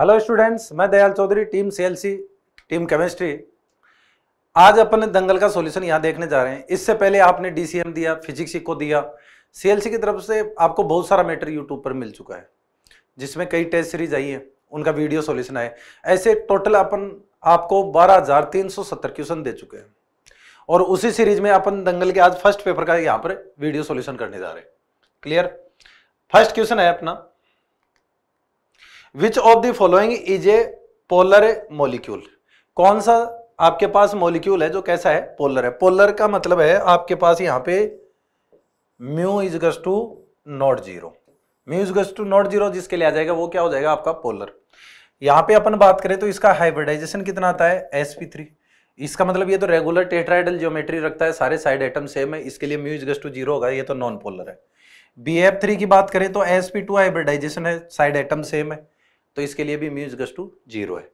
Hello students मैं Dayal Chaudhary team CLC team chemistry आज अपन दंगल का सॉल्यूशन यहाँ देखने जा रहे हैं इससे पहले आपने डीसीएम दिया फिजिक्स को दिया सीएलसी की तरफ से आपको बहुत सारा मैटर यूट्यूब पर मिल चुका है जिसमें कई टेस्ट सीरीज आई है उनका वीडियो सॉल्यूशन आए ऐसे टोटल अपन आपको बारह क्वेश्चन दे चुके हैं और उसी सीरीज में अपन दंगल के आज फर्स्ट पेपर का यहाँ पर वीडियो सोल्यूशन करने जा रहे हैं क्लियर फर्स्ट क्वेश्चन है अपना which of the following is a polar molecule कौन सा आपके पास मोलिक्यूल है जो कैसा है पोलर है पोलर का मतलब है आपके पास यहाँ पे mu is goes to not zero mu is goes to not zero जिसके लिए आ जाएगा वो क्या हो जाएगा आपका पोलर यहाँ पे अपन बात करें तो इसका हाइब्रिडाइजेशन कितना आता है एस पी थ्री इसका मतलब ये तो रेगुलर टेट्राइडल ज्योमेट्री रखता है सारे साइड आइटम सेम है इसके लिए इज गस टू जीरो होगा ये तो नॉन पोलर है बी एफ थ्री की बात करें तो एस पी टू हाइब्रिडाइजेशन है साइड आइटम सेम है तो इसके लिए भी म्यूज इजगस टू जीरो है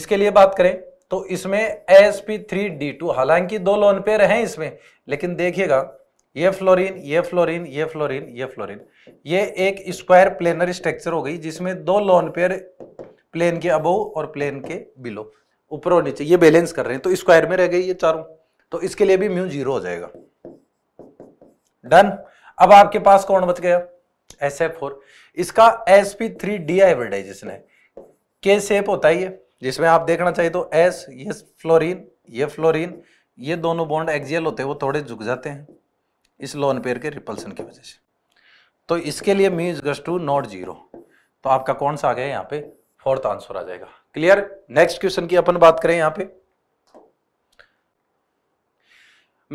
इसके लिए बात करें तो इसमें S P three D two हालांकि दो लोन पेयर हैं इसमें लेकिन देखिएगा ये फ्लोरीन ये फ्लोरीन ये फ्लोरीन ये फ्लोरीन ये एक स्क्वायर प्लेनर स्ट्रक्चर हो गई जिसमें दो लोन पेयर प्लेन के अबो और प्लेन के बिलो ऊपर और नीचे ये बैलेंस कर रहे हैं तो स्क्वायर में रह गई ये चारों तो इसके लिए भी म्यू जीरो हो जाएगा डन अब आपके पास कौन बच गया एस एफ फोर इसका एस पी थ्री डीआईवर्टाइजेशन है के शेप होता है ये जिसमें आप देखना चाहिए तो एस ये फ्लोरीन ये फ्लोरीन ये दोनों बॉन्ड एक्जियल होते हैं वो थोड़े झुक जाते हैं इस लोन पेयर के रिपल्सन की वजह से तो इसके लिए मीज इज टू नॉट जीरो तो आपका कौन सा आ गया यहाँ पे फोर्थ आंसर आ जाएगा क्लियर नेक्स्ट क्वेश्चन की अपन बात करें यहाँ पे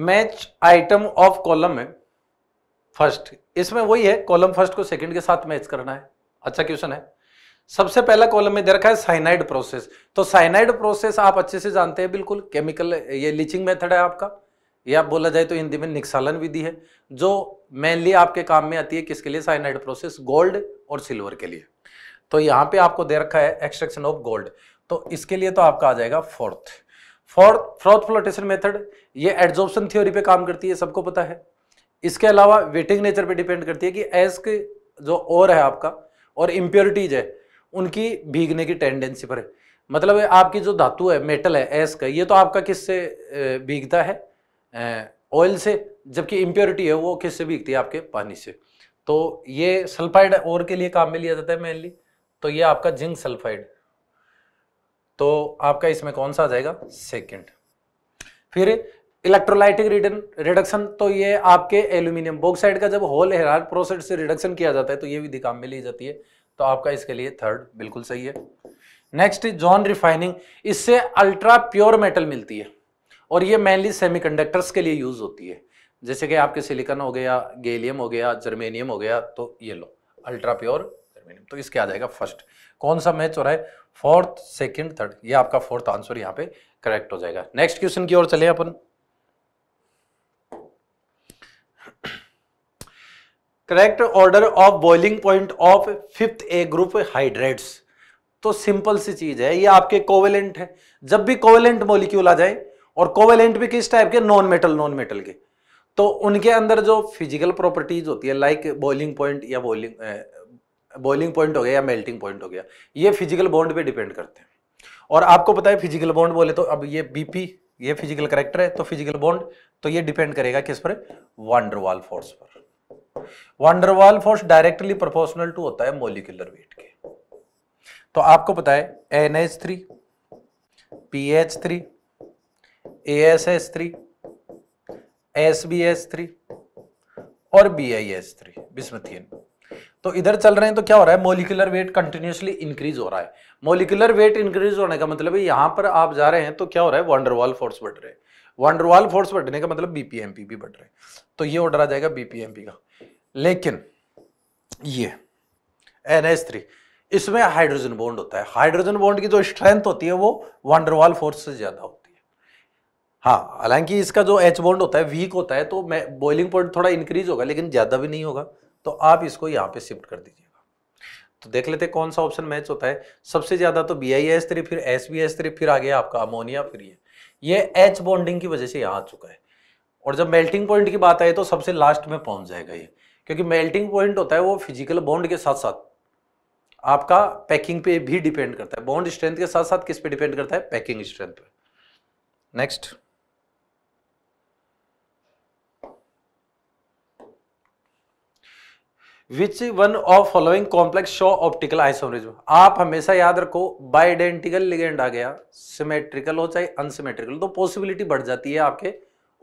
मैच आइटम ऑफ कॉलम में फर्स्ट इसमें वही है कॉलम फर्स्ट को सेकंड के साथ मैच करना है अच्छा क्वेश्चन है सबसे पहला कॉलम में दे रखा है साइनाइड प्रोसेस तो साइनाइड प्रोसेस आप अच्छे से जानते हैं बिल्कुल केमिकल ये लीचिंग मेथड है आपका या बोला जाए तो हिंदी में निक्सालन विधि है जो मेनली आपके काम में आती है किसके लिए साइनाइड प्रोसेस गोल्ड और सिल्वर के लिए तो यहाँ पे आपको दे रखा है एक्सट्रैक्शन ऑफ गोल्ड तो इसके लिए तो आपका आ जाएगा fourth fourth froth flotation method ये एड्जॉर्प्शन थ्योरी पे काम करती है सबको पता है इसके अलावा वेटिंग नेचर पे डिपेंड करती है कि एस के जो और है आपका और इम्प्योरिटीज है उनकी भीगने की टेंडेंसी पर है मतलब आपकी जो धातु है मेटल है एस का ये तो आपका किससे भीगता है ऑयल से जबकि इम्प्योरिटी है वो किससे भीगती है आपके पानी से तो ये सल्फाइड और के लिए काम में लिया जाता है मेनली तो ये आपका जिंक सल्फाइड तो आपका इसमें कौन सा आ जाएगा सेकेंड फिर इलेक्ट्रोलाइटिक रिडक्शन तो ये आपके एल्यूमिनियम बॉक्साइड का जब होल हेरार प्रोसेस से रिडक्शन किया जाता है तो ये विधि काम में ली जाती है तो आपका इसके लिए थर्ड बिल्कुल सही है नेक्स्ट जॉन रिफाइनिंग इससे अल्ट्रा प्योर मेटल मिलती है और ये मेनली सेमीकंडक्टर्स के लिए यूज होती है जैसे कि आपके सिलिकन हो गया गेलियम हो गया जर्मेनियम हो गया तो ये लो अल्ट्रा प्योर जर्मेनियम तो इसके आ जाएगा फर्स्ट कौन सा मैच हो रहा है फोर्थ सेकंड थर्ड ये आपका फोर्थ आंसर यहाँ पे करेक्ट हो जाएगा नेक्स्ट क्वेश्चन की ओर चले अपन correct order of boiling point of fifth A group hydrates तो सिंपल सी चीज है ये आपके कोवेलेंट है जब भी कोवेलेंट मॉलिक्यूल आ जाए और कोवेलेंट भी किस टाइप के नॉन मेटल नॉन मेटल के तो उनके अंदर जो फिजिकल प्रॉपर्टीज होती है लाइक बॉइलिंग पॉइंट या बॉइलिंग बॉइलिंग पॉइंट हो गया या मेल्टिंग पॉइंट हो गया ये फिजिकल बॉन्ड पे डिपेंड करते हैं और आपको पता है फिजिकल बॉन्ड बोले तो अब ये बीपी ये फिजिकल करेक्टर है तो फिजिकल बॉन्ड तो ये डिपेंड करेगा किस पर वांडरवाल फोर्स पर van der Waals force directly proportional to होता है मोलिकुलर वेट के तो आपको पता है N H three P H three A S S three S B S three और B I S three bismuthine तो इधर चल रहे हैं तो क्या हो रहा है मोलिकुलर वेट कंटिन्यूसली इंक्रीज हो रहा है मोलिकुलर वेट इंक्रीज होने का मतलब है यहां पर आप जा रहे हैं तो क्या हो रहा है वंडरवाल फोर्स बढ़ रहे हैं वांडरवाल फोर्स बढ़ने का मतलब बीपीएमपी भी बढ़ रहे तो ये ऑर्डर आ जाएगा बीपीएमपी का लेकिन ये एन एस थ्री इसमें हाइड्रोजन बॉन्ड होता है हाइड्रोजन बॉन्ड की जो स्ट्रेंथ होती है वो वांडरवाल फोर्स से ज़्यादा होती है हाँ हालांकि इसका जो एच बॉन्ड होता है वीक होता है तो मैं बॉइलिंग पॉइंट थोड़ा इंक्रीज होगा लेकिन ज़्यादा भी नहीं होगा तो आप इसको यहाँ पे शिफ्ट कर दीजिए तो देख लेते कौन सा ऑप्शन मैच होता है सबसे ज्यादा तो बी आई एस थ्री फिर एस बी एस थ्री फिर आ गया आपका अमोनिया फिर ये ये एच बॉन्डिंग की वजह से यहाँ आ चुका है और जब मेल्टिंग पॉइंट की बात आए तो सबसे लास्ट में पहुंच जाएगा ये क्योंकि मेल्टिंग पॉइंट होता है वो फिजिकल बॉन्ड के साथ साथ आपका पैकिंग पे भी डिपेंड करता है बॉन्ड स्ट्रेंथ के साथ साथ किस पे डिपेंड करता है पैकिंग स्ट्रेंथ पे next which one of following complex show optical isomerism आप हमेशा याद रखो बाइडेंटिकल लिगेंड आ गया सिमेट्रिकल हो चाहे अनसिमेट्रिकल तो पॉसिबिलिटी बढ़ जाती है आपके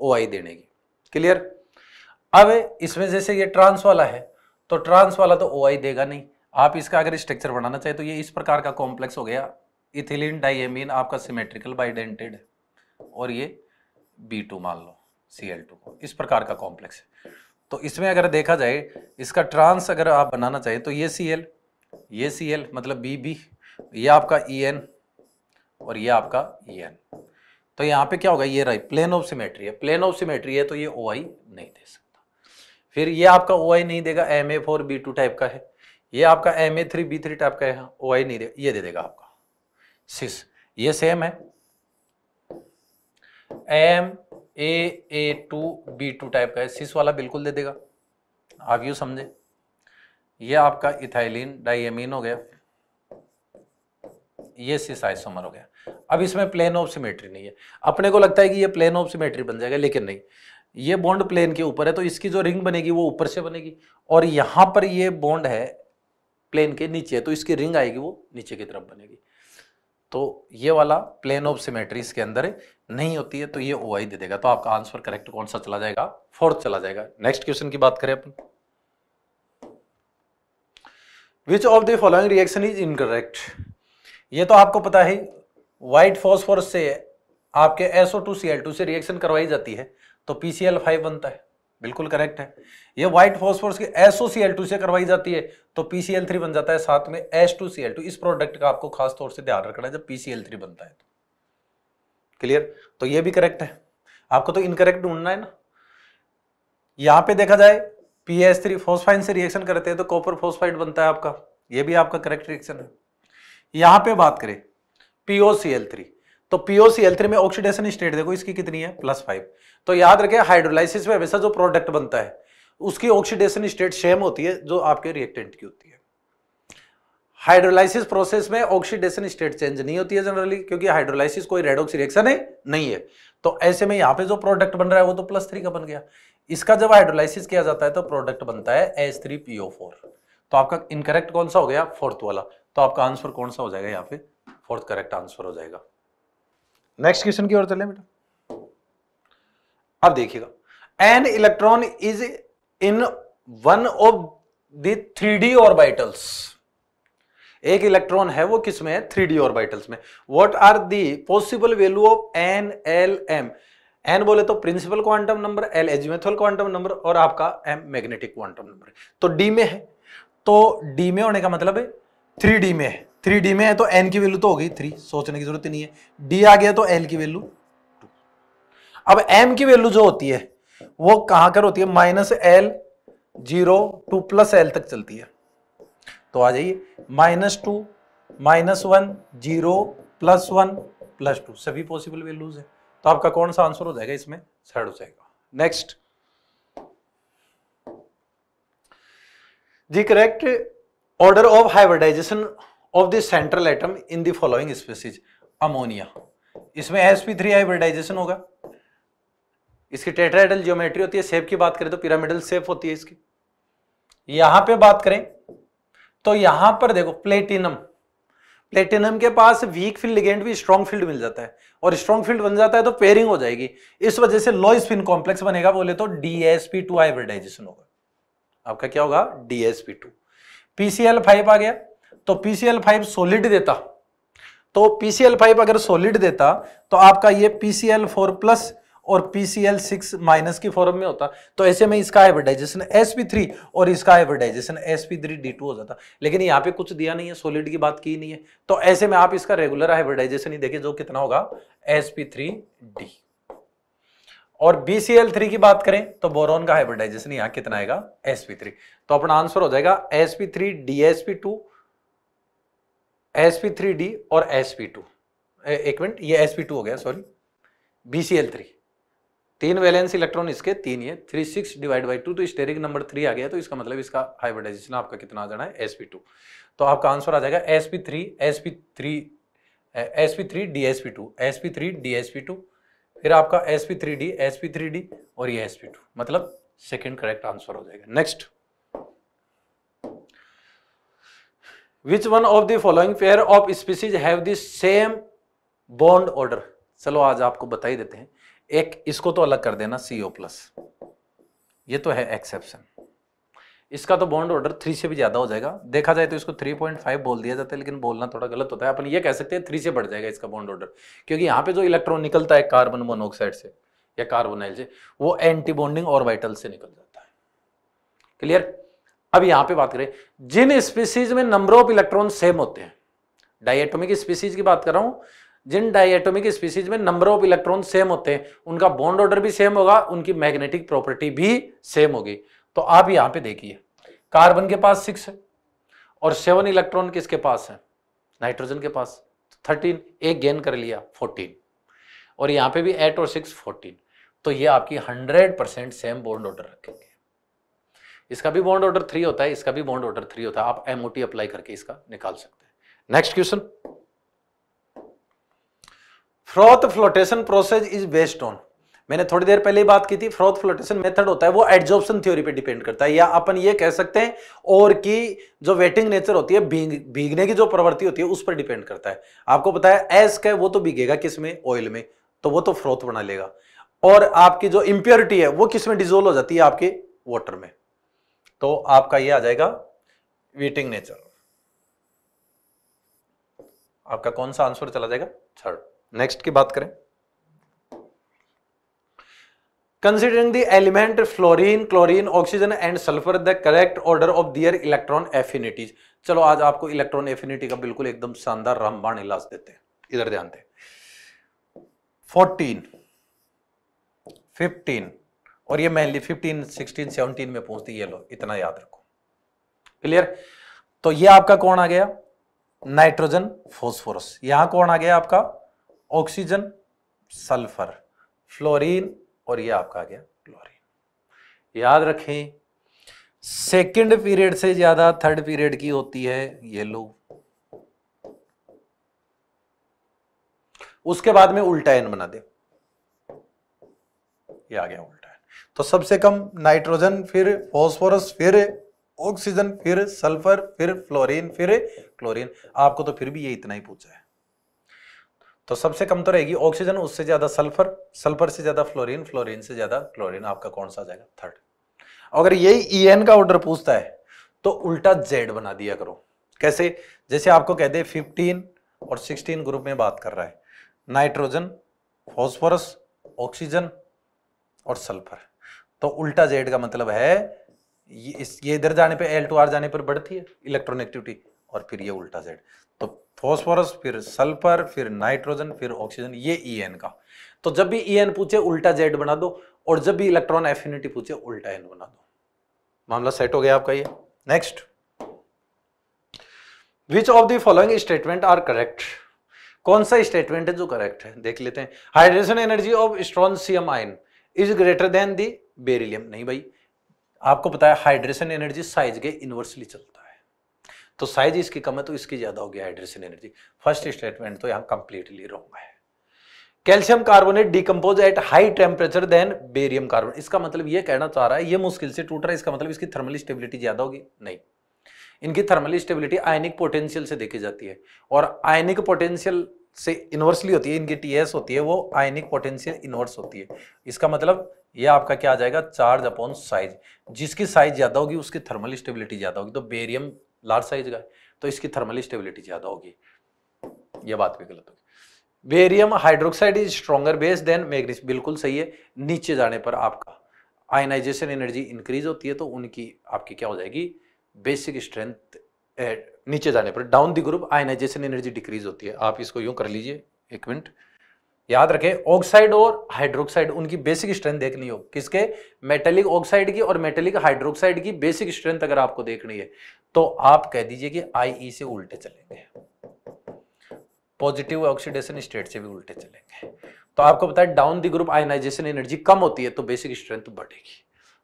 ओ देने की क्लियर अब इसमें जैसे ये ट्रांस वाला है तो ट्रांस वाला तो ओ देगा नहीं आप इसका अगर स्ट्रक्चर बनाना चाहे तो ये इस प्रकार का कॉम्प्लेक्स हो गया इथिलीन डाइएमीन आपका सिमेट्रिकल बाइडेंटेड और ये बी टू मान लो सी एल टू इस प्रकार का कॉम्प्लेक्स है तो इसमें अगर देखा जाए इसका ट्रांस अगर आप बनाना चाहें तो ये सी एल ये सी एल मतलब बी बी ये आपका ई e एन और ये आपका ई e एन तो यहाँ पे क्या होगा ये राइट प्लेन ऑफ सिमेट्री है प्लेन ऑफ सिमेट्री है तो ये ओ आई नहीं दे सकता फिर ये आपका ओ आई नहीं देगा M A four B two type का है ये आपका M A three B three type का है ओ आई नहीं देगा ये दे देगा आपका सिस ये सेम है M A A two B two type का है सिस वाला बिल्कुल दे देगा आप यू समझे ये आपका इथाइलिन डाइमीन हो गया ये सिस आइसोमर हो गया अब इसमें प्लेन ऑफ सिमेट्री नहीं है अपने को लगता है कि ये प्लेन ऑफ सिमेट्री बन जाएगा लेकिन नहीं ये बॉन्ड प्लेन के ऊपर है तो इसकी जो रिंग बनेगी वो ऊपर से बनेगी और यहां पर ये बॉन्ड है प्लेन के नीचे तो इसकी रिंग आएगी वो नीचे की तरफ बनेगी तो ये वाला प्लेन ऑफ सिमेट्री इसके अंदर है नहीं होती है तो ये ओ दे देगा तो आपका आंसर करेक्ट कौन सा चला जाएगा फोर्थ चला जाएगा नेक्स्ट क्वेश्चन की बात करें अपन which of the following reaction is incorrect ये तो आपको पता है व्हाइट फॉस्फोरस से आपके SO2Cl2 से रिएक्शन करवाई जाती है तो PCl5 बनता है बिल्कुल करेक्ट है ये व्हाइट फॉस्फोरस के की SOCl2 से करवाई जाती है तो PCl3 बन जाता है साथ में H2Cl2 इस प्रोडक्ट का आपको खास तौर से ध्यान रखना है जब PCl3 बनता है तो क्लियर तो ये भी करेक्ट है आपको तो इनकरेक्ट ढूंढना है ना यहां पे देखा जाए पी एस थ्री फोस्फाइन से रिएक्शन करते हैं तो कॉपर फोस्फाइड बनता है आपका ये भी आपका करेक्ट रिएक्शन है यहां पे बात करें पीओ सी एल थ्री तो पीओ सी एल थ्री में ऑक्सीडेशन स्टेट देखो इसकी कितनी है प्लस फाइव तो याद रखे हाइड्रोलाइसिस में हमेशा जो प्रोडक्ट बनता है उसकी ऑक्सीडेशन स्टेट सेम होती है जो आपके रिएक्टेंट की होती है हाइड्रोलाइसिस प्रोसेस में ऑक्सीडेशन स्टेट चेंज नहीं होती है जनरली क्योंकि हाइड्रोलाइसिस कोई रेडोक्स रिएक्शन है नहीं है तो ऐसे में यहाँ पे जो प्रोडक्ट बन रहा है वो तो प्लस थ्री का बन गया इसका जब हाइड्रोलाइसिस किया जाता है तो प्रोडक्ट बनता है S three P O four तो आपका इनकरेक्ट कौन सा हो गया फोर्थ वाला तो आपका आंसर कौन सा हो जाएगा यहाँ पे फोर्थ करेक्ट आंसर हो जाएगा नेक्स्ट क्वेश्चन की ओर चले बेटा अब देखिएगा an electron is in one of the three D orbitals एक इलेक्ट्रॉन है वो किस में है थ्री डी ऑर्बिटल्स में what are the possible value of N L M N बोले तो principal quantum number L azimuthal quantum number और आपका एम मैग्नेटिक क्वांटम नंबर तो डी में है तो डी में होने का मतलब है थ्री डी में है थ्री डी में है तो एन की वैल्यू तो होगी थ्री सोचने की जरूरत नहीं है डी आ गया तो एल की वैल्यू टू अब एम की वैल्यू जो होती है वो कहां कर होती है minus L zero to plus L तक चलती है तो आ जाइए minus two minus one zero plus one plus two सभी पॉसिबल वैल्यूज है तो आपका कौन सा आंसर हो जाएगा इसमें थर्ड हो जाएगा next the correct order of hybridization of the central atom in the following species ammonia इसमें sp3 हाइब्रिडाइजेशन होगा इसकी टेट्राइडल ज्योमेट्री होती है सेप की बात करें तो पिरामिडल सेप होती है इसकी यहां पे बात करें तो यहां पर देखो प्लेटिनम प्लेटिनम के पास वीक फील्ड लिगेंड भी स्ट्रॉन्ग फील्ड मिल जाता है और स्ट्रॉन्ग फील्ड बन जाता है तो पेयरिंग हो जाएगी इस वजह से लो स्पिन कॉम्प्लेक्स बनेगा बोले तो डीएसपी टू हाइब्रिडाइजेशन होगा आपका क्या होगा डीएसपी टू पीसीएल फाइव आ गया तो पीसीएल फाइव सोलिड देता तो पीसीएल फाइव अगर सोलिड देता तो आपका ये पीसीएल फोर प्लस और PCl6- सिक्स माइनस की फॉर्म में होता तो ऐसे में इसका हाइब्रिडाइजेशन एस पी थ्री और इसका hybridization S P three D two हो जाता लेकिन यहाँ पे कुछ दिया नहीं है सोलिड की बात की नहीं है तो ऐसे में आप इसका रेगुलर हाइब्रिडाइजेशन ही देखिए जो कितना होगा एस थ्री और BCl3 की बात करें तो बोरोन का हाइब्रिडाइजेशन यहाँ कितना आएगा sp3 थ्री तो अपना आंसर हो जाएगा sp3 P three D S P two three D और sp2 टू एक मिनट ये sp2 टू हो गया sorry B C L three तीन वैलेंस इलेक्ट्रॉन इसके तीन है three six divide by two तो स्टेरिक नंबर थ्री आ गया तो इसका मतलब इसका हाइब्रिडाइजेशन आपका कितना आ जाना है एस पी टू तो आपका आंसर आ जाएगा S P three S P three S P three D S P two S P three D S P two फिर आपका S P three D S P three D और ये S P two मतलब second correct answer हो जाएगा next which one of the following pair of species have the same bond order चलो आज आपको बता ही देते हैं एक इसको तो अलग कर देना सी ओ प्लस ये तो है एक्सेप्शन इसका तो बॉन्ड ऑर्डर थ्री से भी ज़्यादा हो जाएगा देखा जाए तो इसको थ्री पॉइंट फाइव बोल दिया जाता है लेकिन बोलना थोड़ा गलत होता है अपन ये कह सकते हैं थ्री से बढ़ जाएगा इसका बॉन्ड ऑर्डर क्योंकि यहाँ पे जो इलेक्ट्रॉन निकलता है कार्बन मोनोऑक्साइड से या कार्बोनाइल से वो एंटी बॉन्डिंग और वाइटल से निकल जाता है क्लियर अब यहां पे बात करें जिन स्पीसीज में नंबर ऑफ इलेक्ट्रॉन सेम होते हैं डाइएटोमिक स्पीसीज की बात कर रहा हूं जिन डायटोमिक स्पीसीज में नंबर ऑफ इलेक्ट्रॉन सेम होते हैं उनका बॉन्ड ऑर्डर भी सेम होगा उनकी मैग्नेटिक प्रॉपर्टी भी सेम होगी तो आप यहां पे देखिए कार्बन के पास सिक्स है और सेवन इलेक्ट्रॉन किसके पास है नाइट्रोजन के पास थर्टीन एक गेन कर लिया फोर्टीन और यहाँ पे भी एट और सिक्स फोर्टीन तो ये आपकी hundred percent same bond order रखेंगे इसका भी बॉन्ड ऑर्डर थ्री होता है इसका भी बॉन्ड ऑर्डर थ्री होता है आप एमओटी अप्लाई करके इसका निकाल सकते हैं next question froth flotation process is based on मैंने थोड़ी देर पहले ही बात की थी फ्रॉथ फ्लोटेशन मेथड होता है वो एडजॉर्प्शन थ्योरी पे डिपेंड करता है या अपन ये कह सकते हैं और की जो वेटिंग नेचर होती है भीग भीगने की जो प्रवृत्ति होती है उस पर डिपेंड करता है आपको बताया एस का वो तो भीगेगा किस में ऑयल में तो वो तो फ्रॉथ बना लेगा और आपकी जो इंप्योरिटी है वो किस में डिजोल्व हो जाती है आपके वाटर में तो आपका ये आ जाएगा वेटिंग नेचर आपका कौन सा आंसर चला जाएगा थर्ड नेक्स्ट की बात करें considering the element fluorine chlorine oxygen and sulphur the correct order of their electron affinities चलो आज आपको इलेक्ट्रॉन एफिनिटी का बिल्कुल एकदम शानदार रामबाण इलाज देते हैं इधर ध्यान दें 14 15 और ये मेनली 15 16 17 में पहुंचती ये लो इतना याद रखो क्लियर तो ये आपका कौन आ गया नाइट्रोजन फोस्फोरस यहां कौन आ गया आपका ऑक्सीजन सल्फर फ्लोरीन और ये आपका आ गया क्लोरीन याद रखें सेकंड पीरियड से ज्यादा थर्ड पीरियड की होती है येलो उसके बाद में उल्टा एन बना दे ये आ गया उल्टा एन तो सबसे कम नाइट्रोजन फिर फॉस्फोरस फिर ऑक्सीजन फिर सल्फर फिर फ्लोरीन फिर क्लोरीन आपको तो फिर भी ये इतना ही पूछा है तो सबसे कम तो रहेगी ऑक्सीजन उससे ज़्यादा सल्फर सल्फर से ज़्यादा फ्लोरीन फ्लोरीन से ज़्यादा क्लोरीन आपका कौन सा जाएगा थर्ड अगर यही ई एन का ऑर्डर पूछता है तो उल्टा जेड बना दिया करो कैसे जैसे आपको कह दे फिफ्टीन और सिक्सटीन ग्रुप में बात कर रहा है नाइट्रोजन फॉस्फोरस ऑक्सीजन और सल्फर तो उल्टा जेड का मतलब है ये इधर जाने पे एल टू आर जाने पर बढ़ती है इलेक्ट्रोनेगेटिविटी और फिर ये उल्टा सेट तो फॉस्फोरस फिर सल्फर फिर नाइट्रोजन फिर ऑक्सीजन ये ई एन का तो जब भी ई एन पूछे उल्टा जेड बना दो और जब भी इलेक्ट्रॉन एफिनिटी पूछे उल्टा एन बना दो मामला सेट हो गया आपका ये next which of the following statement are correct कौन सा स्टेटमेंट है जो करेक्ट है देख लेते हैं hydration energy of strontium ion is greater than the beryllium नहीं भाई आपको पता है हाइड्रेशन एनर्जी साइज के इन्वर्सली चलता है तो साइज इसकी कम है तो इसकी ज़्यादा हो गया हाइड्रेशन एनर्जी फर्स्ट स्टेटमेंट तो यहां कंप्लीटली रॉन्ग है calcium carbonate decompose at high temperature than barium carbonate इसका मतलब यह कहना चाह रहा है यह मुश्किल से टूट रहा है इसका मतलब इसकी थर्मल स्टेबिलिटी ज़्यादा होगी नहीं इनकी थर्मल स्टेबिलिटी आयनिक पोटेंशियल से देखी जाती है और आयनिक पोटेंशियल से इनवर्सली होती है इनकी टीएस होती है वो आयनिक पोटेंशियल इनवर्स होती है इसका मतलब ये आपका क्या आ जाएगा चार्ज अपॉन साइज जिसकी साइज ज़्यादा होगी उसकी थर्मल स्टेबिलिटी ज़्यादा होगी तो बेरियम लार्ज साइज का है तो इसकी थर्मल स्टेबिलिटी ज़्यादा होगी यह बात भी गलत होगी barium hydroxide is stronger base than magnesium बिल्कुल सही है नीचे जाने पर आपका आयनाइजेशन एनर्जी इंक्रीज होती है तो उनकी आपकी क्या हो जाएगी बेसिक स्ट्रेंथ eh, नीचे जाने पर down the group ionization energy decrease होती है आप इसको यूं कर लीजिए एक मिनट याद रखें ऑक्साइड और हाइड्रोक्साइड उनकी बेसिक स्ट्रेंथ देखनी हो किसके मेटेलिक ऑक्साइड की और मेटेलिक हाइड्रोक्साइड की बेसिक स्ट्रेंथ अगर आपको देखनी है तो आप कह दीजिए कि आईई e से उल्टे चलेंगे पॉजिटिव ऑक्सीडेशन स्टेट से भी उल्टे चलेंगे तो आपको पता है down the group ionization energy कम होती है तो बेसिक स्ट्रेंथ बढ़ेगी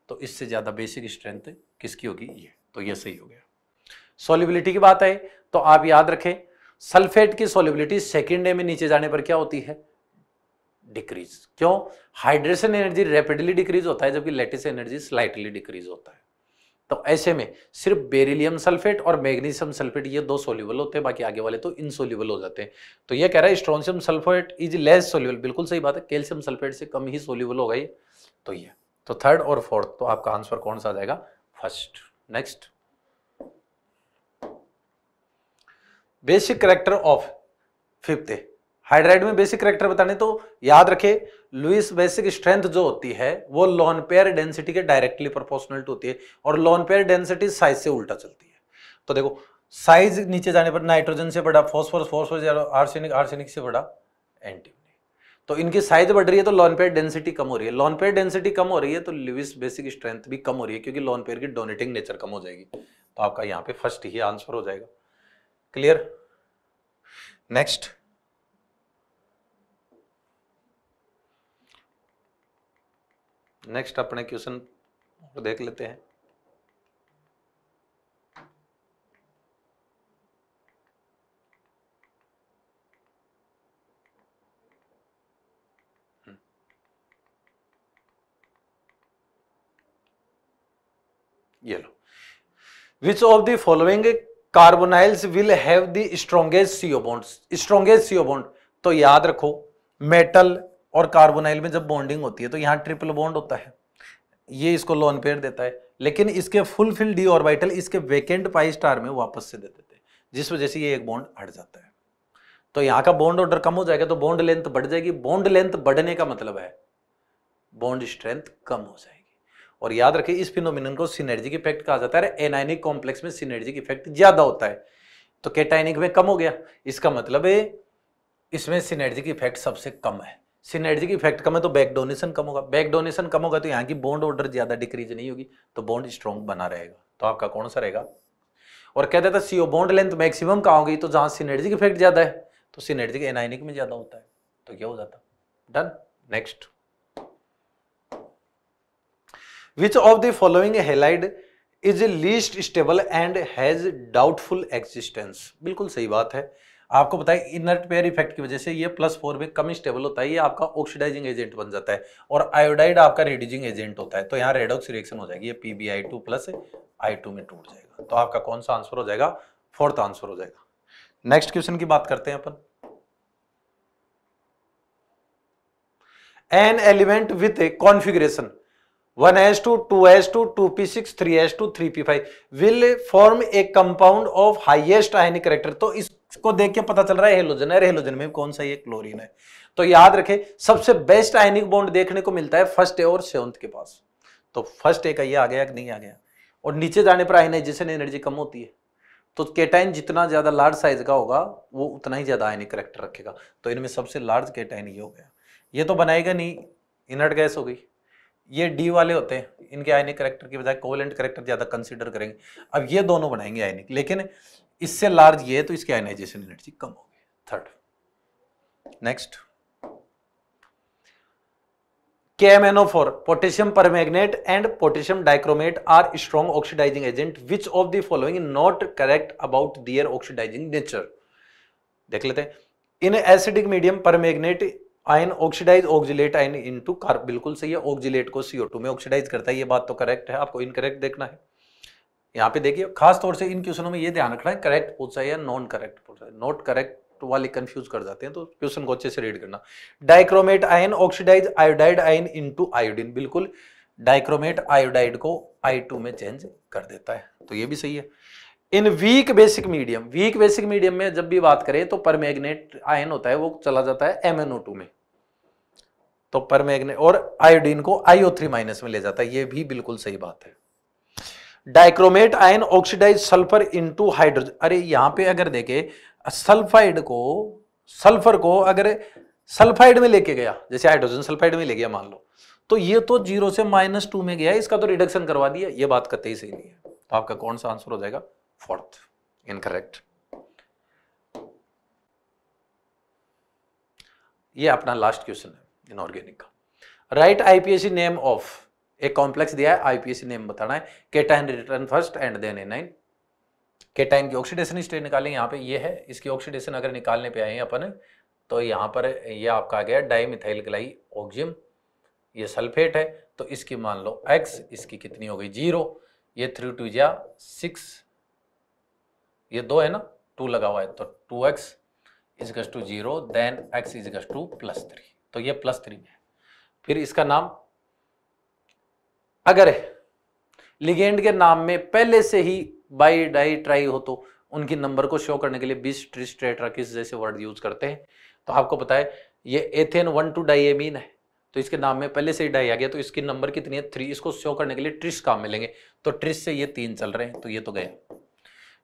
तो इससे ज्यादा बेसिक स्ट्रेंथ किसकी होगी ये तो ये सही हो गया सोलिबिलिटी की बात आई तो आप याद रखें सल्फेट की सोलिबिलिटी सेकेंड डे में नीचे जाने पर क्या होती है डिक्रीज क्यों हाइड्रेशन एनर्जी रैपिडली डिक्रीज होता है जबकि लेटिस एनर्जी स्लाइटली डिक्रीज होता है तो ऐसे में सिर्फ बेरिलियम सल्फेट और मैग्नीशियम सल्फेट ये दो सोल्यूबल होते हैं बाकी आगे वाले तो इनसोल्यूबल हो जाते हैं तो ये कह रहा है strontium sulphate is less soluble बिल्कुल सही बात है कैल्शियम सल्फेट से कम ही सोल्यूबल होगा ये तो ये तो थर्ड और फोर्थ तो आपका आंसर कौन सा आ जाएगा first next basic character of fifth hydride में बेसिक करेक्टर बताने तो याद रखे लुइस बेसिक स्ट्रेंथ जो होती है वो लॉन पेयर डेंसिटी के डायरेक्टली प्रोपोर्शनल होती है और लॉन पेयर डेंसिटी साइज से उल्टा चलती है तो देखो साइज नीचे जाने पर नाइट्रोजन से बड़ा फॉस्फोरस फॉस्फोरस आर्सेनिक आर्सेनिक से बड़ा एंटी तो इनकी साइज बढ़ रही है तो लॉन पेयर डेंसिटी कम हो रही है लॉन पेयर डेंसिटी कम हो रही है तो लुइस बेसिक स्ट्रेंथ भी कम हो रही है क्योंकि लॉन पेयर की डोनेटिंग नेचर कम हो जाएगी तो आपका यहाँ पे फर्स्ट ही आंसर हो जाएगा क्लियर नेक्स्ट नेक्स्ट अपने क्वेश्चन को देख लेते हैं ये लो which of the following carbonyls will have the strongest CO bond strongest CO bond तो याद रखो मेटल और कार्बोनाइल में जब बॉन्डिंग होती है तो यहाँ ट्रिपल बॉन्ड होता है ये इसको लोन पेयर देता है लेकिन इसके फुलफिल डी ऑर्बिटल इसके वेकेंट पाई स्टार में वापस से दे देते हैं जिस वजह से ये एक बॉन्ड हट जाता है तो यहाँ का बॉन्ड ऑर्डर कम हो जाएगा तो बॉन्ड लेंथ बढ़ जाएगी बॉन्ड लेंथ बढ़ने का मतलब है बॉन्ड स्ट्रेंथ कम हो जाएगी और याद रखें इस फिनोमिनन को सिनर्जिक इफेक्ट कहा जाता है एनाइनिक कॉम्प्लेक्स में सिनर्जिक इफेक्ट ज्यादा होता है तो कैटाइनिक में कम हो गया इसका मतलब है इसमें सिनर्जिक इफेक्ट सबसे कम है सिनेर्जिक इफेक्ट कम है तो बैक डोनेशन कम होगा बैक डोनेशन कम होगा तो यहाँ की बॉन्ड ऑर्डर ज़्यादा डिक्रीज नहीं होगी तो बॉन्ड स्ट्रॉन्ग बना रहेगा तो आपका कौन सा रहेगा और कहते देता सीओ बॉन्ड लेंथ मैक्सिमम कहाँ होगी तो जहाँ सिनेर्जिक इफेक्ट ज़्यादा है तो सिनेर्जिक एनाइनिक में ज़्यादा होता है तो क्या हो जाता done next which of the following halide is least stable and has doubtful existence बिल्कुल सही बात है आपको बताया इनर्ट पेयर इफेक्ट की वजह से ये प्लस फोर में कम स्टेबल होता है ये आपका ऑक्सीडाइजिंग एजेंट बन जाता है और आयोडाइड आपका रिड्यूजिंग एजेंट होता है तो यहाँ रेडॉक्स रिएक्शन हो जाएगी ये P B I two plus I two में टूट जाएगा तो आपका कौन सा आंसर हो जाएगा फोर्थ आंसर हो जाएगा नेक्स्ट क्वेश्चन की बात करते हैं अपन an element with a configuration one s two two s two two p six three s two three p five will form a compound of highest ionic character तो इस को देख के पता चल रहा है हेलोजन है हेलोजन में कौन सा ये क्लोरीन है तो याद रखे सबसे बेस्ट आयनिक बॉन्ड देखने को मिलता है फर्स्ट ए और सेवंथ के पास तो फर्स्ट ए का ये आ गया कि नहीं आ गया और नीचे जाने पर आयनाइजेशन एनर्जी कम होती है तो केटाइन जितना ज्यादा लार्ज साइज का होगा वो उतना ही ज्यादा आयनिक करेक्टर रखेगा तो इनमें सबसे लार्ज केटाइन ये हो गया ये तो बनाएगा नहीं इनर्ट गैस हो गई ये डी वाले होते हैं इनके आयनिक करेक्टर की बजाय कोवलेंट करेक्टर ज़्यादा कंसिडर करेंगे अब ये दोनों बनाएंगे आयनिक लेकिन इससे लार्ज ये है तो इसकी आयनाइजेशन एनर्जी कम होगी third next K M N O four potassium permanganate and potassium dichromate are strong oxidizing agent which of the following not correct about their oxidizing nature देख लेते हैं in acidic medium permanganate ion oxidize oxalate ion into carbon बिल्कुल सही है oxalate को CO two में oxidise करता है ये बात तो करेक्ट है आपको इनकरेक्ट देखना है यहाँ पे देखिए खास तौर से इन क्वेश्चनों में ये ध्यान रखना है करेक्ट पूछा है या नॉन करेक्ट पूछा है नॉट करेक्ट तो वाले कंफ्यूज कर जाते हैं तो क्वेश्चन को अच्छे से रीड करना dichromate ion oxidize iodide ion into iodine बिल्कुल डाइक्रोमेट आयोडाइड को आई टू में चेंज कर देता है तो ये भी सही है in weak basic medium weak basic medium में जब भी बात करें तो परमैग्नेट आयन होता है वो चला जाता है टू में तो परमैग्नेट और आयोडीन को आईओ थ्री माइनस में ले जाता है ये भी बिल्कुल सही बात है dichromate ion oxidize sulphur into hydrogen अरे यहां पे अगर देखे सल्फाइड को सल्फर को अगर सल्फाइड में लेके गया जैसे हाइड्रोजन सल्फाइड में ले गया मान लो तो ये तो जीरो से माइनस टू में गया इसका तो रिडक्शन करवा दिया ये बात कतई सही नहीं है तो आपका कौन सा आंसर हो जाएगा फोर्थ इनकरेक्ट ये अपना लास्ट क्वेश्चन है इनऑर्गेनिक का राइट आईपीएससी नेम ऑफ एक कॉम्प्लेक्स दिया है आईपीएस नेम बताना है cation written first and then a anion cation की ऑक्सीडेशन स्टेट निकालें यहाँ पे ये है इसकी ऑक्सीडेशन अगर निकालने पे आए हैं अपन तो यहाँ पर ये आपका आ गया डाई मिथाइल ग्लाई ऑक्जिम ये सल्फेट है तो इसकी मान लो एक्स इसकी कितनी हो गई जीरो ये थ्री टू या सिक्स ये दो है ना टू लगा हुआ है तो two X is equals to zero then X is equals to plus three तो ये प्लस थ्री है फिर इसका नाम अगर लिगेंड के नाम में पहले से ही बाई डाई ट्राई हो तो उनकी नंबर को शो करने के लिए बीस ट्रिस ट्रेट्राकिस जैसे वर्ड यूज करते हैं तो आपको पता है ये एथेन वन टू डाइएमीन है तो इसके नाम में पहले से ही डाई आ गया तो इसकी नंबर कितनी है थ्री इसको शो करने के लिए ट्रिस काम मिलेंगे तो ट्रिस से ये तीन चल रहे हैं तो ये तो गया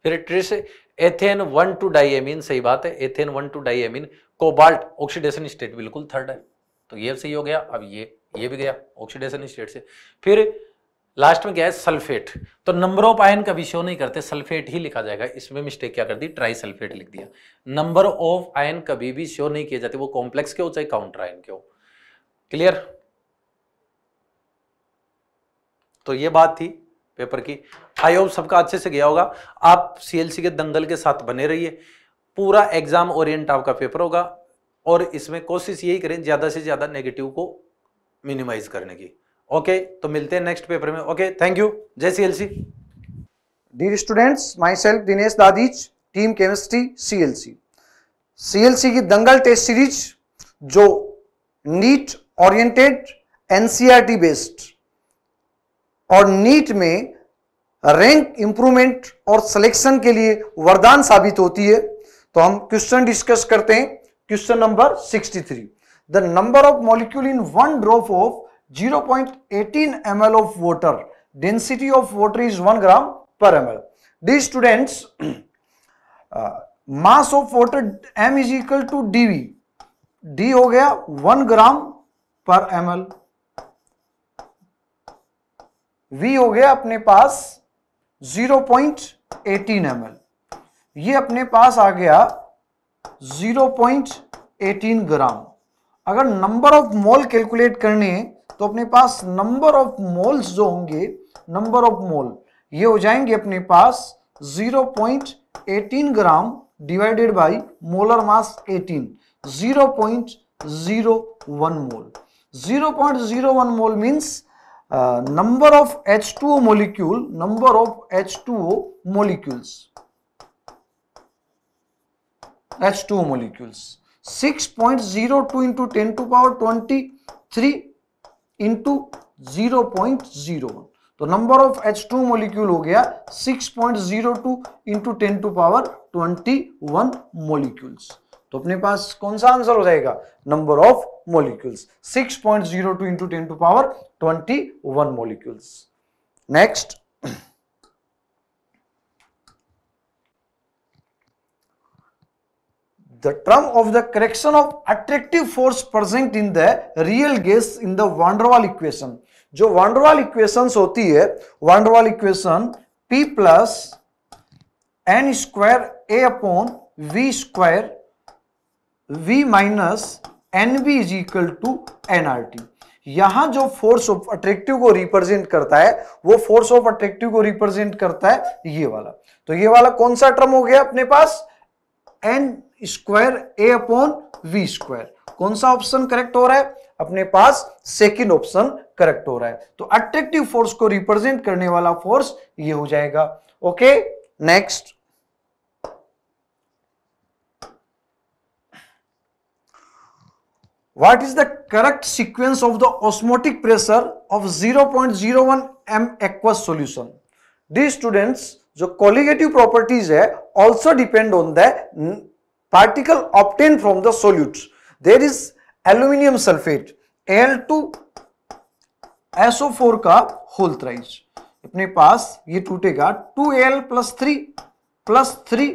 फिर tris ethane one two diamine सही बात है ethane one two diamine cobalt oxidation state बिल्कुल थर्ड है तो ये सही e हो गया अब ये ये भी गया ऑक्सीडेशन स्टेट से फिर लास्ट में क्या है सल्फेट तो नंबर ऑफ आयन का भी शो नहीं करते सल्फेट ही लिखा जाएगा इसमें मिस्टेक क्या कर दी ट्राई सल्फेट लिख दिया नंबर ऑफ आयन कभी भी शो नहीं किए जाते वो कॉम्प्लेक्स के हो चाहे काउंटर आयन के हो क्लियर तो ये बात थी पेपर की आई होप सबका अच्छे से गया होगा आप सीएलसी के दंगल के साथ बने रहिए पूरा एग्जाम ओरिएंट आपका पेपर होगा और इसमें कोशिश यही करें ज़्यादा से ज़्यादा नेगेटिव को मिनिमाइज करने की ओके तो मिलते हैं नेक्स्ट पेपर में ओके थैंक यू जय C L C dear students myself Dinesh Dadhich team chemistry C L C C L C की दंगल टेस्ट सीरीज जो नीट ओरिएंटेड एनसीआरटी बेस्ड और नीट में रैंक इंप्रूवमेंट और सिलेक्शन के लिए वरदान साबित होती है तो हम क्वेश्चन डिस्कस करते हैं question number 63 the number of molecule in one drop of 0.18 point eighteen M L of water density of water is one gram per M L dear student mass of water M is equal to D V D हो गया one gram per M L V हो गया अपने पास zero point eighteen M L ये अपने पास आ गया जीरो पॉइंट एटीन ग्राम अगर नंबर ऑफ मोल कैलकुलेट करने तो अपने पास नंबर ऑफ मोल्स जो होंगे नंबर ऑफ मोल ये हो जाएंगे अपने पास 0.18 gram divided by molar mass zero 0.01 mole one mole means number of H H2O molecule number of H2O molecules molecules ten to power twenty three into zero point zero one तो number of two molecule हो गया two into ten to power one molecules तो अपने पास कौन सा answer हो जाएगा number of molecules six point zero two into ten to power twenty one molecules next the term of the correction of attractive force present in the real gas in the van der Waals equation जो van der Waals equations होती है van der Waals equation P plus N square A upon V square V minus N B is equal to N R T यहां जो force of attractive को represent करता है वो force of attractive को रिप्रेजेंट करता है ये वाला तो ये वाला कौन सा टर्म हो गया अपने पास N square A upon V square कौन सा ऑप्शन करेक्ट हो रहा है अपने पास सेकंड ऑप्शन करेक्ट हो रहा है तो अट्रेक्टिव फोर्स को रिप्रेजेंट करने वाला फोर्स ये हो जाएगा okay next what is the correct sequence of the osmotic pressure of 0.01 M aqueous solution dear students जो कॉलिगेटिव प्रॉपर्टीज है also depend on the particle obtained from the solutes. There is aluminium sulfate Al2 SO4 whole thrice thrice अपने पास ये टूटेगा 2Al plus 3 plus 3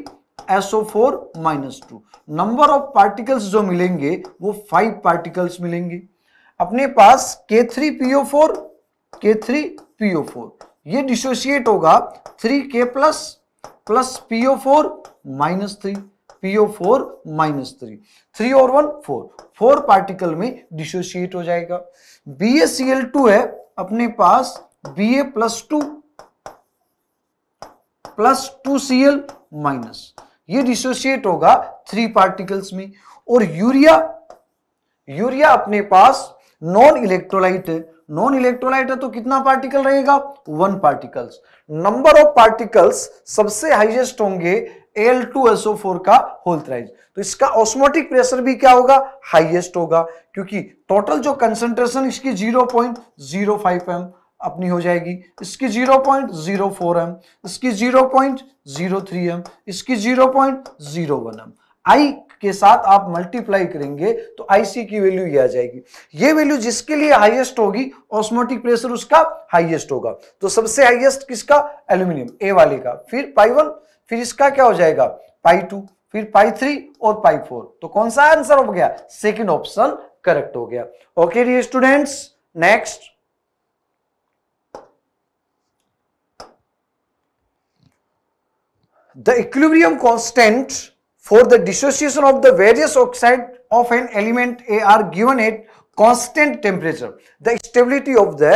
SO4 minus two number of particles जो मिलेंगे वो five particles मिलेंगे अपने पास K3PO4 K3PO4 ये डिसोसिएट होगा 3K plus plus P O four minus PO4 minus three three और वन फोर फोर पार्टिकल में डिसोशिएट हो जाएगा बी है अपने पास B A plus two plus two C L minus ये डिसोशिएट होगा थ्री पार्टिकल्स में और यूरिया यूरिया अपने पास नॉन इलेक्ट्रोलाइट है नॉन इलेक्ट्रोलाइट है तो कितना पार्टिकल रहेगा one particles number of particles सबसे हाईएस्ट होंगे एल टू एसओ फोर का होल्थराइज तो इसका ऑस्मोटिक प्रेशर भी क्या होगा हाईएस्ट होगा क्योंकि टोटल जो कंसेंट्रेशन इसकी zero zero point five M अपनी हो जाएगी इसकी zero zero point four M इसकी zero zero point three M इसकी zero zero point one M I के साथ आप मल्टीप्लाई करेंगे तो आईसी की वैल्यू ये आ जाएगी ये वैल्यू जिसके लिए हाईएस्ट होगी ऑस्मोटिक प्रेशर उसका हाईएस्ट होगा तो सबसे हाईएस्ट किसका एल्यूमिनियम ए वाले का फिर पाई वन फिर इसका क्या हो जाएगा पाई टू फिर पाई थ्री और पाई फोर तो कौन सा आंसर हो गया सेकेंड ऑप्शन करेक्ट हो गया okay students next the equilibrium constant for the dissociation of the various oxide of an element A are given at constant temperature the stability of the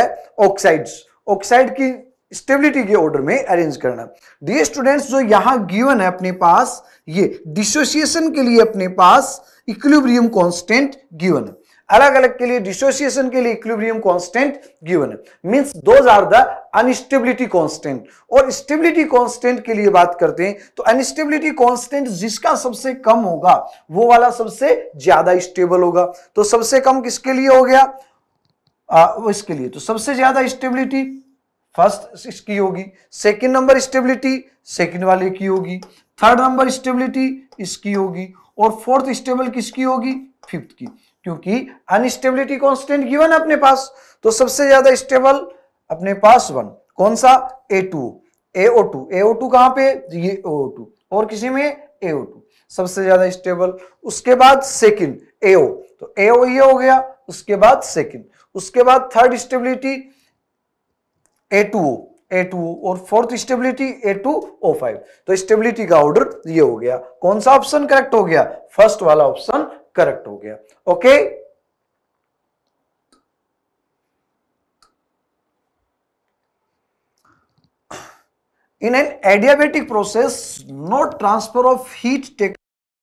oxides oxide की stability के order में arrange करना दिए students जो यहां given है अपने पास ये डिसोसिएशन के लिए अपने पास इक्विलिब्रियम कांस्टेंट गिवन है अलग अलग के लिए डिसोसिएशन के लिए इक्विलिब्रियम कांस्टेंट गिवन है means those are the unstability constant और स्टेबिलिटी कांस्टेंट के लिए बात करते हैं तो अनस्टेबिलिटी कांस्टेंट जिसका सबसे कम होगा वो वाला सबसे ज्यादा स्टेबल होगा तो सबसे कम किसके लिए हो गया आ, इसके लिए तो सबसे ज्यादा स्टेबिलिटी फर्स्ट इसकी होगी सेकेंड नंबर स्टेबिलिटी सेकेंड वाले की होगी थर्ड नंबर स्टेबिलिटी इसकी होगी और फोर्थ स्टेबल किसकी होगी फिफ्थ की क्योंकि अनस्टेबिलिटी कॉन्स्टेंट गिवन अपने पास तो सबसे ज्यादा स्टेबल अपने पास वन कौन सा A two O two O two कहां पे ये ओ टू और किसी में एओ टू सबसे ज्यादा स्टेबल उसके बाद सेकंड एओ तो एओ ये हो गया उसके बाद सेकंड उसके बाद third stability to A2O A2O और fourth stability A two O five तो स्टेबिलिटी का ऑर्डर ये हो गया कौन सा ऑप्शन करेक्ट हो गया फर्स्ट वाला ऑप्शन करेक्ट हो गया okay in an adiabatic process not transfer of heat take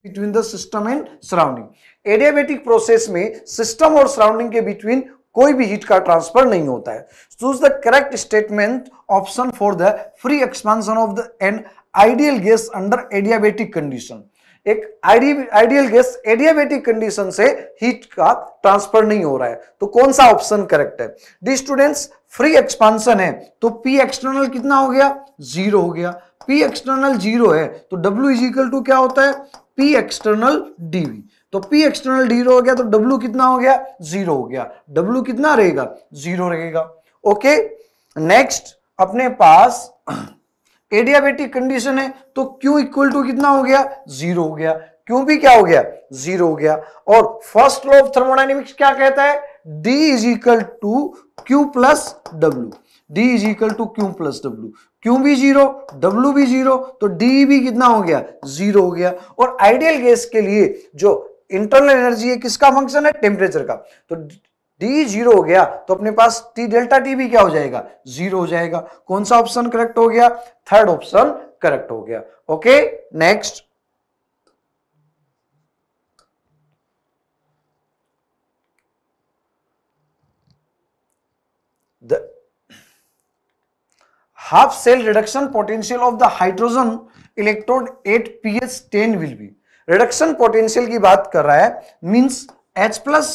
between the system and surrounding adiabatic process में सिस्टम और सराउंडिंग के बिटवीन कोई भी हीट का ट्रांसफर नहीं होता है choose the correct statement option for the free expansion of the an ideal gas under adiabatic condition एक आइडियल गैस एडियाबेटिक कंडीशन से हीट का ट्रांसफर नहीं हो रहा है तो कौन सा ऑप्शन करेक्ट है डी स्टूडेंट्स फ्री एक्सपांशन है तो पी एक्सटर्नल कितना हो गया जीरो हो गया पी एक्सटर्नल जीरो है तो डब्ल्यू इजिकल टू क्या होता है पी एक्सटर्नल डीवी तो P एक्सटर्नल जीरो हो गया तो W कितना हो गया जीरो हो गया W कितना रहेगा जीरो रहेगा ओके नेक्स्ट अपने पास एडियाबेटिक कंडीशन है तो Q इक्वल टू कितना हो गया जीरो हो गया Q भी क्या हो गया जीरो हो गया और फर्स्ट लॉ ऑफ थर्मोडाइनमिक्स क्या कहता है D is equal to Q plus W D is equal to Q plus W Q भी जीरो डब्ल्यू भी जीरो तो डी भी कितना हो गया जीरो हो गया और आइडियल गैस के लिए जो इंटरनल एनर्जी है किसका फंक्शन है टेम्परेचर का तो डी जीरो हो गया तो अपने पास टी डेल्टा टी भी क्या हो जाएगा जीरो हो जाएगा कौन सा ऑप्शन करेक्ट हो गया थर्ड ऑप्शन करेक्ट हो गया okay next the half cell reduction potential of the hydrogen electrode at PS ten will be reduction potential की बात कर रहा है means H plus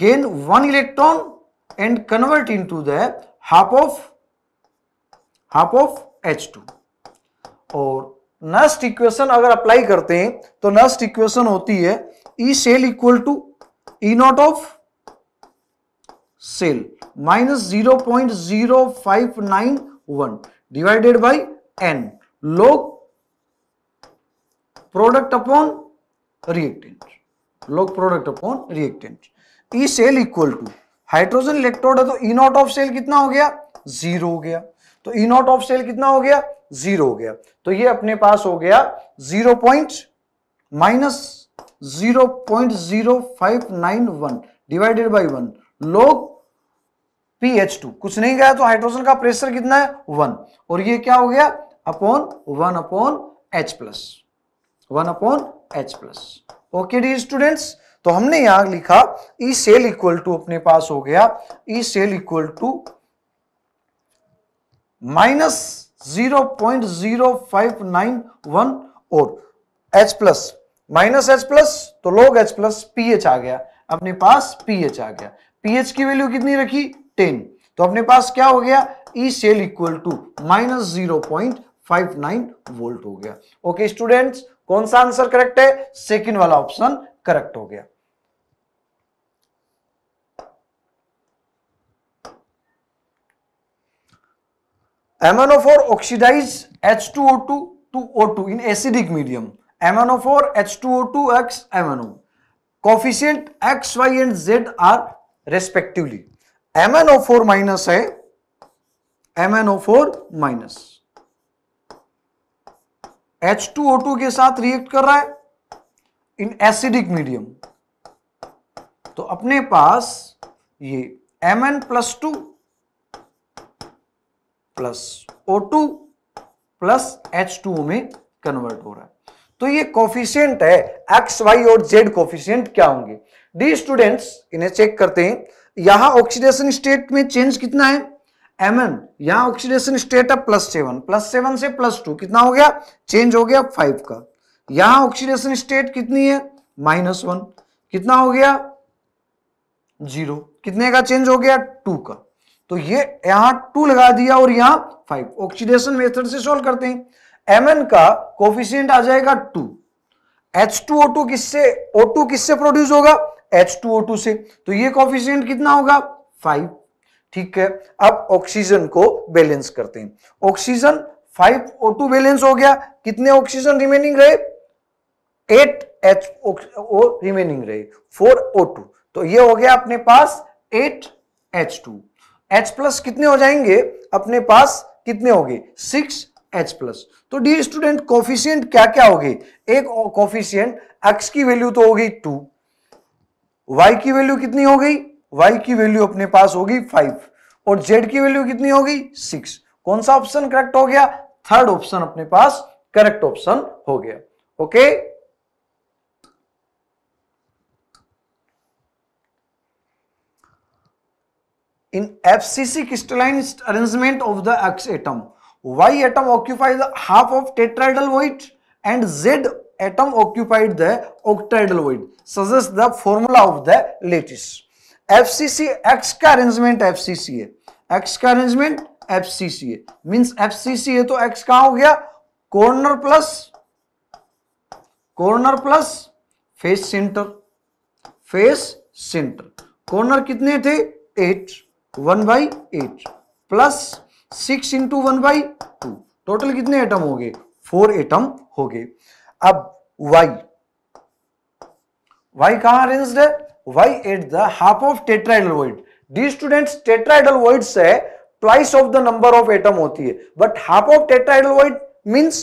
gain one electron and convert the half of half of H H2 और Nernst equation अगर apply करते हैं तो नस्ट इक्वेशन होती है E cell equal to E naught of cell minus zero point zero five nine one divided by n log product upon reactant log product upon reactant E cell equal to hydrogen electrode है तो ई naught of cell कितना हो गया zero हो गया तो ई naught of cell कितना हो गया जीरो हो गया तो ये अपने पास हो गया zero point minus zero point zero five nine one divided by one log pH two कुछ नहीं गया तो हाइड्रोजन का प्रेशर कितना है वन और ये क्या हो गया upon one upon H plus one upon H plus okay dear students तो हमने यहां लिखा ई सेल इक्वल टू अपने पास हो गया E cell equal to minus zero point zero five nine one और H plus minus H plus तो लोग एच प्लस पीएच आ गया अपने पास पीएच आ गया पीएच की वैल्यू कितनी रखी टेन तो अपने पास क्या हो गया E cell equal to minus zero point five nine volt हो गया ओके okay, स्टूडेंट्स कौन सा आंसर करेक्ट है सेकंड वाला ऑप्शन करेक्ट हो गया MnO four oxidize H two O two to O two in acidic medium MnO four H two O two X MnO coefficient X Y and Z are respectively MnO four minus है MnO four minus H2O2 के साथ react कर रहा है इन acidic medium तो अपने पास ये N plus two plus O two plus H two में कन्वर्ट हो रहा है तो ये कॉफिशियंट है एक्स वाई और जेड कॉफिशियंट क्या होंगे डी स्टूडेंट्स इन्हें चेक करते हैं यहां ऑक्सीडेशन स्टेट में चेंज कितना है एम एन यहां ऑक्सीडेशन स्टेट है प्लस सेवन प्लस सेवन से प्लस टू कितना हो गया चेंज हो गया फाइव का यहां ऑक्सीडेशन स्टेट कितनी है माइनस वन कितना हो गया जीरो कितने का चेंज हो गया टू का तो ये यहां टू लगा दिया और यहां फाइव ऑक्सीडेशन मेथड से सोल्व करते हैं एम एन का कोफिशियंट आ जाएगा two H two O two किससे ओ टू किससे प्रोड्यूस होगा एच टू ओ टू से तो ये कोफिशियंट कितना होगा फाइव ठीक है अब ऑक्सीजन को बैलेंस करते हैं ऑक्सीजन 5O2 बैलेंस हो गया कितने ऑक्सीजन रिमेनिंग रहे एट एच ओ रिमेनिंग रहे फोर ओ टू तो ये हो गया अपने पास eight H two H plus कितने हो जाएंगे अपने पास कितने हो गए सिक्स एच प्लस तो डी स्टूडेंट कॉफिशियंट क्या क्या हो गए एक कॉफिशियंट एक्स की वैल्यू तो हो गई टू वाई की वैल्यू कितनी हो गई y की वैल्यू अपने पास होगी फाइव और z की वैल्यू कितनी होगी सिक्स कौन सा ऑप्शन करेक्ट हो गया थर्ड ऑप्शन अपने पास करेक्ट ऑप्शन हो गया okay in FCC crystalline arrangement of the X atom y atom occupied half of tetrahedral void and z atom occupied the octahedral void suggest the formula of the latest FCC X का arrangement FCC है X का arrangement FCC है means FCC है तो X कहा हो गया corner plus corner plus face centre face centre corner कितने थे eight one by eight plus six into one by two total कितने एटम हो गए फोर एटम हो गए अब वाई वाई कहां अरेंज्ड है why at the half of tetrahedral void these students tetrahedral void se twice of the number of atom hoti hai but half of tetrahedral void means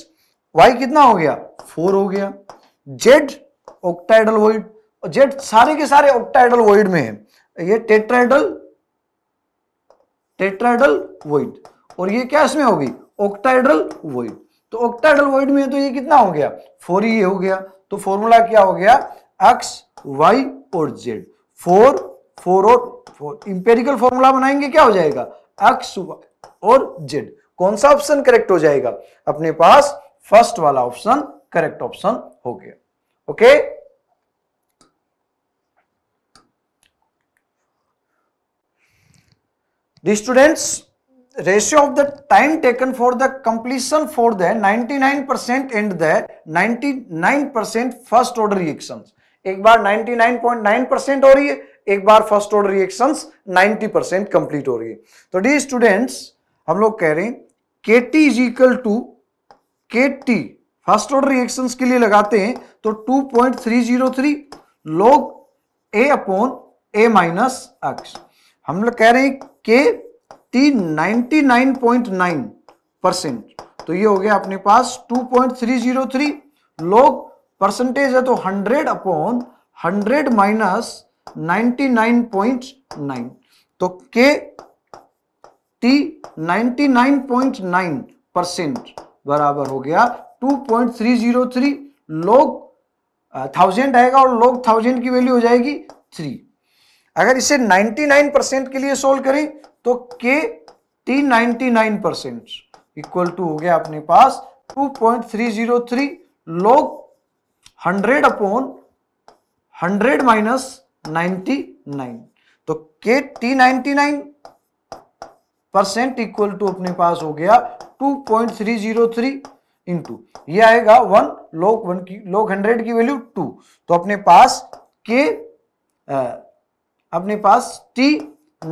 why kitna ho gaya 4 ho gaya z octahedral void z Z सारे के सारे ऑक्टाइडल void में है ये tetrahedral टेट्राइडल void और ये क्या इसमें होगी ऑक्टाइडल वॉइड तो ऑक्टाइडल वॉइड में है तो ये कितना हो गया फोर ये हो गया तो फॉर्मूला क्या हो गया एक्स वाई और जेड फोर फोर और फोर इंपेरिकल फॉर्मूला बनाएंगे क्या हो जाएगा एक्स और जेड कौन सा ऑप्शन करेक्ट हो जाएगा अपने पास फर्स्ट वाला ऑप्शन करेक्ट ऑप्शन हो गया okay okay? the students ratio of the time for the the completion for the 99% and the 99% first order reactions एक बार 99.9 परसेंट हो रही है एक बार first order reactions 90 percent complete हो रही है तो डी स्टूडेंट्स हम लोग कह रहे हैं K T is equal to K T first order reaction के लिए लगाते हैं तो 2.303 log A upon A minus X हम लोग कह रहे हैं के टी 99.9 परसेंट तो ये हो गया अपने पास 2.303 लोग परसेंटेज है तो hundred upon hundred minus ninety nine point nine तो K T ninety nine point nine percent बराबर हो गया two point three zero three log thousand आएगा और लोग थाउजेंड की वैल्यू हो जाएगी थ्री अगर इसे 99 परसेंट के लिए सोल्व करें तो K T 99 percent equal to हो गया अपने पास 2.303 log hundred upon hundred minus ninety nine तो K T ninety nine percent equal to अपने पास हो गया two point three zero three into ये आएगा वन लोग वन की लोग हंड्रेड की वैल्यू टू तो अपने पास के आ, अपने पास T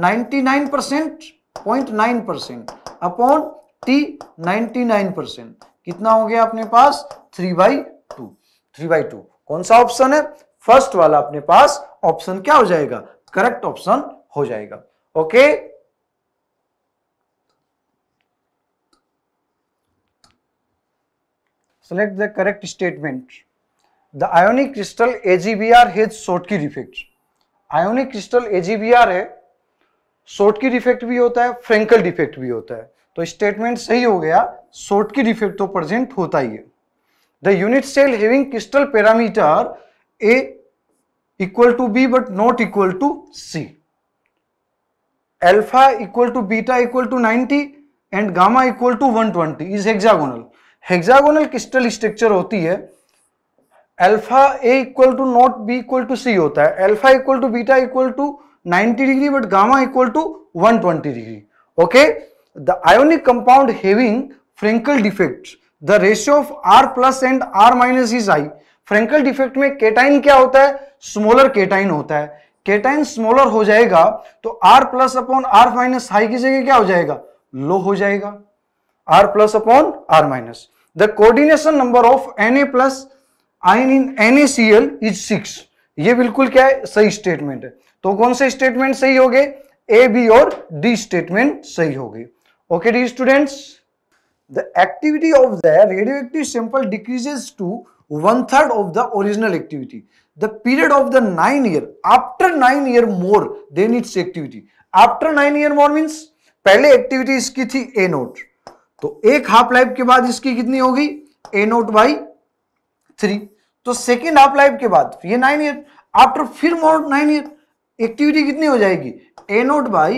ninety nine percent point nine percent upon T ninety nine percent कितना हो गया अपने पास three by two three by two कौन सा ऑप्शन है फर्स्ट वाला अपने पास ऑप्शन क्या हो जाएगा करेक्ट ऑप्शन हो जाएगा okay the correct statement the ionic crystal AgBr has has की डिफेक्ट आयोनिक क्रिस्टल एजीबीआर है की डिफेक्ट भी होता है फ्रेंकल डिफेक्ट भी होता है तो स्टेटमेंट सही हो गया की डिफेक्ट तो प्रेजेंट होता ही है the unit cell having crystal parameter A equal to B but not equal to C. Alpha equal to beta equal to 90 and gamma equal to 120 is hexagonal. Hexagonal crystal structure hoti hai alpha a equal to not b equal to c hota hai alpha equal to beta equal to 90 degree but gamma equal to 120 degree okay the ionic compound having frankel defects the ratio of R plus and R minus is I Frenkel defect में cation क्या होता है smaller cation होता है cation smaller हो जाएगा तो R plus upon R minus high की जगह क्या हो जाएगा लो हो जाएगा R plus upon R minus the coordination number of N A plus ion in N A C L is six ये बिल्कुल क्या है सही स्टेटमेंट है तो कौन से स्टेटमेंट सही हो गए ए बी और डी स्टेटमेंट सही हो गए okay dear students the activity of the radioactive sample decreases to one third of the original activity. The period of the nine year, after nine year more than its activity. After nine year more means पहले activity इसकी थी a note तो एक half life के बाद इसकी कितनी होगी a नोट by थ्री तो second half life के बाद ये nine year after फिर more nine year activity कितनी हो जाएगी a naught by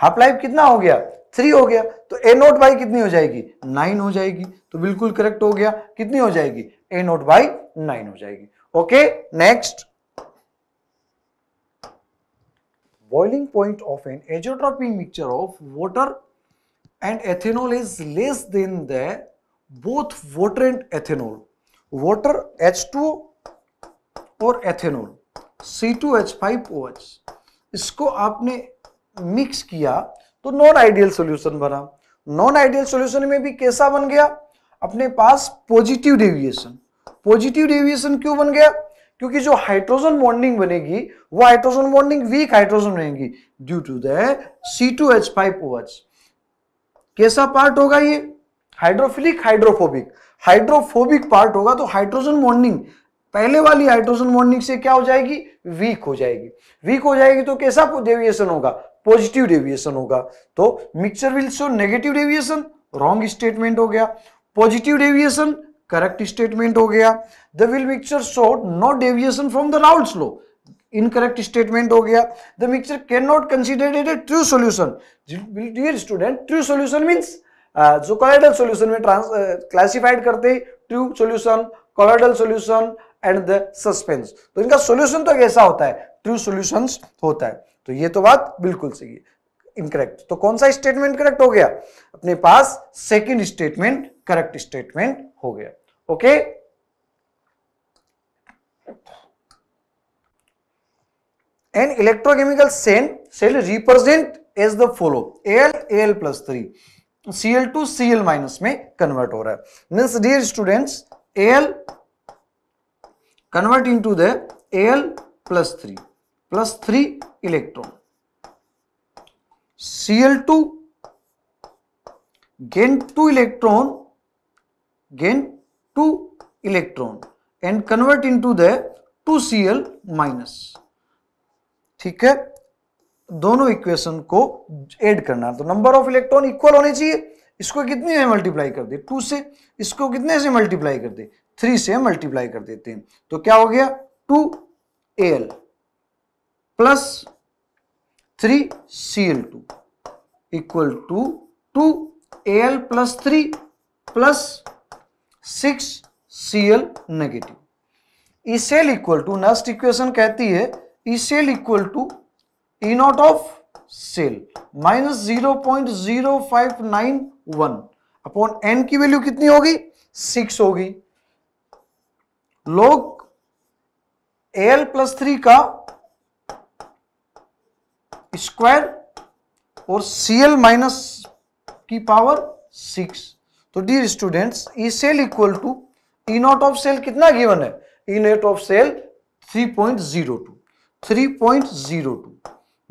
half life कितना हो गया थ्री हो गया तो ए नोट बाई कितनी हो जाएगी नाइन हो जाएगी तो बिल्कुल करेक्ट हो गया कितनी हो जाएगी ए नोट बाई नाइन हो जाएगी okay next boiling point of an azeotropic mixture of and ethanol is less than the both water and ethanol water H two और ओ एच इसको आपने मिक्स किया तो नॉन आइडियल सोल्यूशन बना non ideal solution में भी कैसा बन गया अपने पास पॉजिटिव डेविएशन पॉजिटिव डेविएशन क्यों बन गया क्योंकि जो हाइड्रोजन बॉन्डिंग बनेगी वो हाइड्रोजन बॉन्डिंग वीक हाइड्रोजन बनेगी due to the to H five O H कैसा पार्ट होगा ये हाइड्रोफिलिक हाइड्रोफोबिक हाइड्रोफोबिक पार्ट होगा तो हाइड्रोजन बॉन्डिंग पहले वाली हाइड्रोजन बॉन्डिंग से क्या हो जाएगी वीक हो जाएगी वीक हो जाएगी तो कैसा डेविएशन होगा पॉजिटिव डेविएशन होगा तो mixture will show negative deviation wrong statement हो गया पॉजिटिव डेविएशन करेक्ट स्टेटमेंट हो गया the will mixture show no deviation from the Raoult's law incorrect statement हो गया the mixture can not considered a true solution dear student true solution means जो colloidal solution में trans classified करते true solution colloidal solution and the suspense तो इनका solution तो कैसा होता है ट्रू सोल्यूशन होता है तो ये तो बात बिल्कुल सही है इनकरेक्ट तो कौन सा स्टेटमेंट करेक्ट हो गया अपने पास सेकंड स्टेटमेंट करेक्ट स्टेटमेंट हो गया okay an electrochemical cell cell represent as the follow L L plus three C L two C L minus में कन्वर्ट हो रहा है means dear students L convert into the L plus three plus three electron Cl2 gain two electron gain convert electron and convert into the 2Cl minus ठीक है दोनों equation को add करना तो नंबर ऑफ इलेक्ट्रॉन इक्वल होने चाहिए इसको कितने से मल्टीप्लाई कर दे टू से इसको कितने से मल्टीप्लाई कर दे थ्री से मल्टीप्लाई कर देते हैं तो क्या हो गया two L plus three C L two equal to two A L plus three plus six C L negative E cell equal to next equation कहती है E cell equal to E naught of cell minus zero point zero five nine one upon N की value कितनी होगी six होगी log L plus three का square और CL minus की power six तो dear students E cell equal to E naught of cell कितना given है E naught of cell 3.02 3.02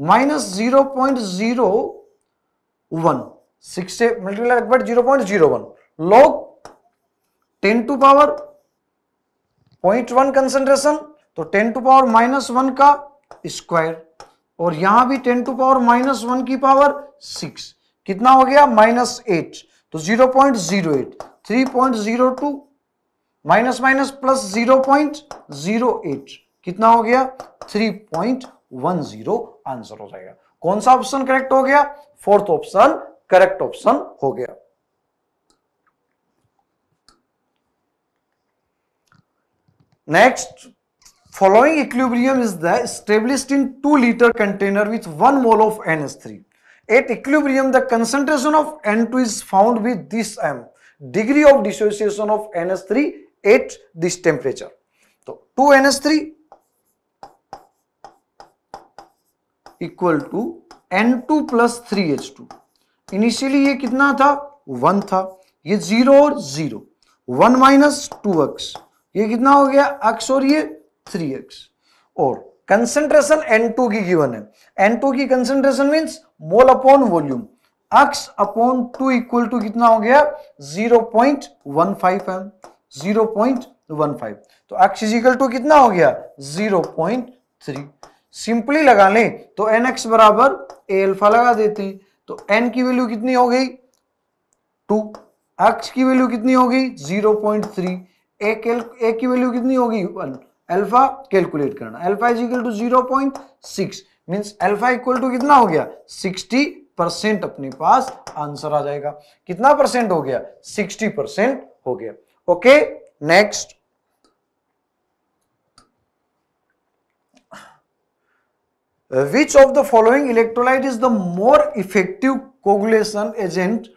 minus zero point zero one six से multiply but zero point zero one log ten to power point one concentration तो ten to power minus one का square और यहां भी ten to power minus one की power six कितना हो गया माइनस एट तो zero point zero eight three point zero two minus minus plus zero point zero eight कितना हो गया three point one zero answer हो जाएगा कौन सा ऑप्शन करेक्ट हो गया फोर्थ ऑप्शन करेक्ट ऑप्शन हो गया next Following equilibrium is the established in 2 liter container with 1 mole of NH3. At equilibrium, the concentration of N2 is found with this M, degree of dissociation of NH3 at this temperature. So, 2NH3 equal to N two plus three H two initially ये कितना था one था ये zero और zero one minus two x ये कितना हो गया एक्स और ये थ्री एक्स और कंसेंट्रेशन एन टू की गिवन है एन टू की concentration means mole upon volume x upon two equal to कितना हो गया zero point one five M zero point one five तो एक्स इजिकल टू कितना हो गया जीरो पॉइंट थ्री सिंपली लगा लें तो एन एक्स बराबर ए अल्फा लगा देते हैं तो एन की वैल्यू कितनी हो गई टू एक्स की वैल्यू कितनी होगी जीरो पॉइंट थ्री ए की वैल्यू कितनी होगी वन अल्फा कैलकुलेट करना alpha is equal to zero point six means alpha equal to कितना हो गया सिक्सटी परसेंट अपने पास आंसर आ जाएगा कितना परसेंट हो गया सिक्सटी परसेंट हो गया okay next which of the following electrolyte is the more effective coagulation agent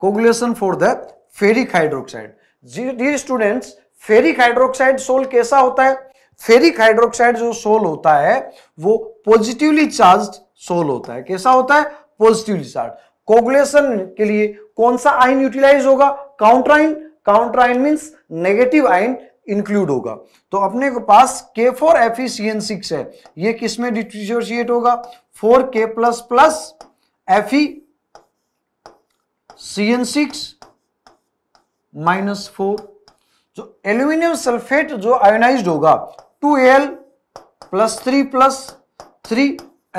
coagulation for the ferric hydroxide dear students ferric hydroxide sol कैसा होता है फेरिक हाइड्रोक्साइड जो सोल होता है वो पॉजिटिवली चार्ज सोल होता है कैसा होता है पॉजिटिवली चार्ज कोगुलेशन के लिए कौन सा आइन यूटिलाइज होगा काउंटर आइन काउंटर आइन मीन्स नेगेटिव आइन इंक्लूड होगा तो अपने के पास के फोर एफ सिक्स है ये किसमें डिट्रीशिएट होगा four K plus plus F C N six minus four जो एल्यूमिनियम सल्फेट जो आयोनाइज होगा two L plus three plus three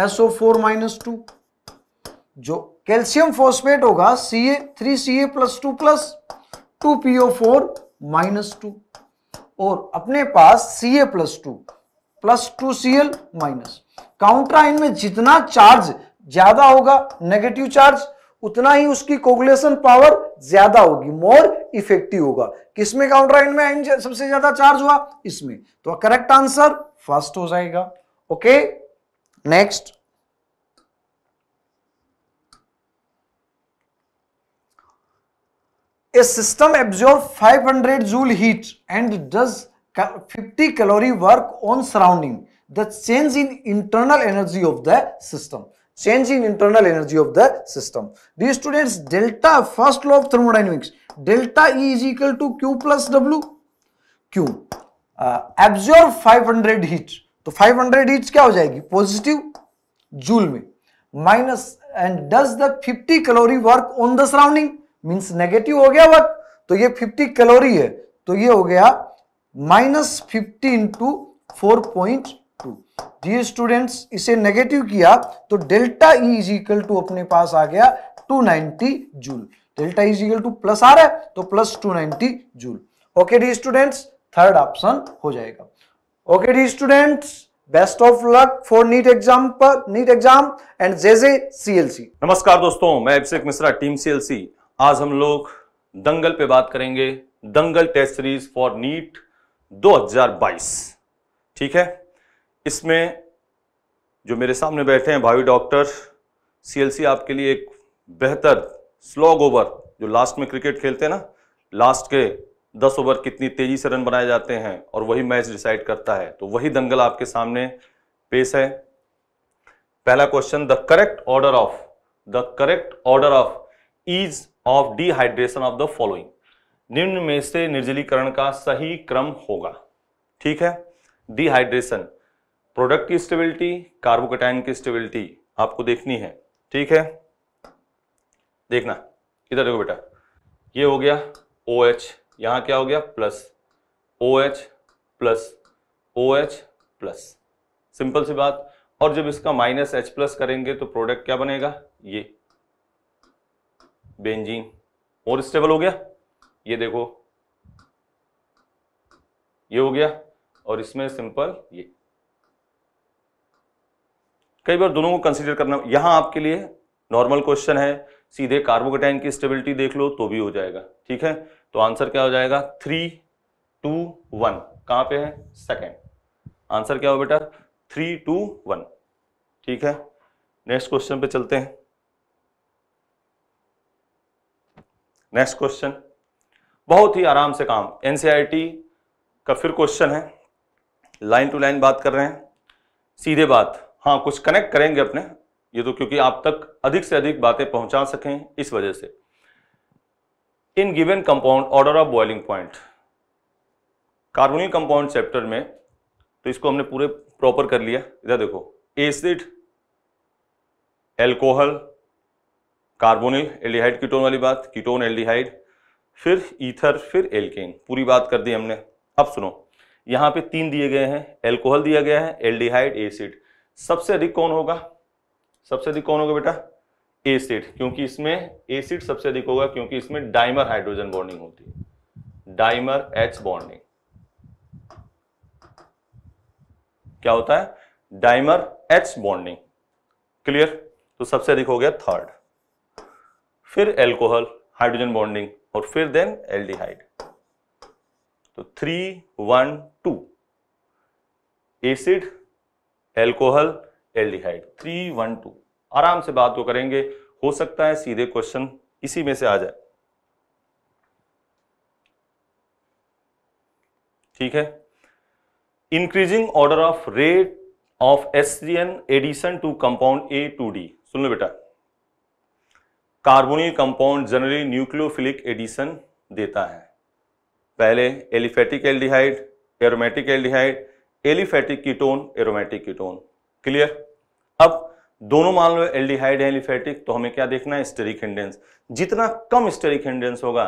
SO four minus two जो कैल्शियम फॉस्फेट होगा C A three C A plus two plus two PO four minus two और अपने पास C A plus two plus two C L minus counter ion में जितना charge ज्यादा होगा negative charge उतना ही उसकी कोगुलेशन पावर ज्यादा होगी मोर इफेक्टिव होगा किसमें काउंटर आइन में सबसे ज्यादा चार्ज हुआ इसमें तो करेक्ट आंसर फर्स्ट हो जाएगा okay next a system absorb 500 joule heat and does 50 calorie work on surrounding the change in internal energy of the system change in internal energy of the system. Dear students, delta first law of thermodynamics, delta E is equal to Q plus W. Q uh, absorb 500 heat. तो 500 heat क्या हो जाएगी positive joule में minus and does the 50 calorie work on the surrounding means negative हो गया work तो ये 50 calorie है तो ये हो गया minus fifty into four point जी स्टूडेंट्स इसे नेगेटिव किया तो delta E is equal to अपने पास आ गया 290 joule delta is equal to plus आ रहा है तो plus 290 joule okay dear students third option हो जाएगा okay dear students best of luck for NEET exam पर नीट एग्जाम एंड जे जे सीएलसी नमस्कार दोस्तों मैं अभिषेक मिश्रा टीम सीएलसी आज हम लोग दंगल पे बात करेंगे Dangal test series for NEET 2022 ठीक है इसमें जो मेरे सामने बैठे हैं भावी डॉक्टर सीएलसी आपके लिए एक बेहतर स्लॉग ओवर जो लास्ट में क्रिकेट खेलते हैं ना लास्ट के दस ओवर कितनी तेज़ी से रन बनाए जाते हैं और वही मैच डिसाइड करता है तो वही दंगल आपके सामने पेश है पहला question the correct order of the correct order of is of dehydration of the following निम्न में से निर्जलीकरण का सही क्रम होगा ठीक है डिहाइड्रेशन प्रोडक्ट की स्टेबिलिटी कार्बोकेटाइन की स्टेबिलिटी आपको देखनी है ठीक है देखना इधर देखो बेटा ये हो गया ओ एच यहाँ क्या हो गया plus O H plus O H plus simple सी बात और जब इसका माइनस एच प्लस करेंगे तो प्रोडक्ट क्या बनेगा ये बेंजीन और स्टेबल हो गया ये देखो ये हो गया और इसमें सिंपल ये कई बार दोनों को कंसिडर करना यहां आपके लिए नॉर्मल क्वेश्चन है सीधे कार्बोकेटाइन की स्टेबिलिटी देख लो तो भी हो जाएगा ठीक है तो आंसर क्या हो जाएगा थ्री टू वन कहां पे है सेकेंड आंसर क्या हो बेटा थ्री टू वन ठीक है नेक्स्ट क्वेश्चन पे चलते हैं नेक्स्ट क्वेश्चन बहुत ही आराम से काम एनसीईआरटी e का फिर क्वेश्चन है लाइन टू लाइन बात कर रहे हैं सीधे बात हाँ कुछ कनेक्ट करेंगे अपने ये तो क्योंकि आप तक अधिक से अधिक बातें पहुंचा सकें इस वजह से इन given compound order of boiling point carbonyl compound chapter में तो इसको हमने पूरे प्रॉपर कर लिया इधर देखो acid alcohol carbonyl aldehyde ketone वाली बात कीटोन एल्डिहाइड फिर ईथर फिर एल्केन पूरी बात कर दी हमने अब सुनो यहां पे तीन दिए गए हैं एल्कोहल दिया गया है एल्डिहाइड एसिड सबसे अधिक कौन होगा सबसे अधिक कौन होगा बेटा एसिड क्योंकि इसमें एसिड सबसे अधिक होगा क्योंकि इसमें डाइमर हाइड्रोजन बॉन्डिंग होती है डाइमर एच बॉन्डिंग क्या होता है डाइमर एच बॉन्डिंग क्लियर तो सबसे अधिक हो गया थर्ड फिर एल्कोहल हाइड्रोजन बॉन्डिंग और फिर देन एल्डिहाइड तो three one two acid alcohol aldehyde three one two आराम से बात को करेंगे हो सकता है सीधे क्वेश्चन इसी में से आ जाए ठीक है increasing order of rate of SRN addition to compound A to D सुन लो बेटा carbonyl compound generally nucleophilic addition देता है पहले aliphatic aldehyde aromatic aldehyde aliphatic ketone aromatic ketone clear अब दोनों मान लो एल्डिहाइड है एलिफेटिक तो हमें क्या देखना है स्टेरिक हिंडेंस जितना कम स्टेरिक हिंडेंस होगा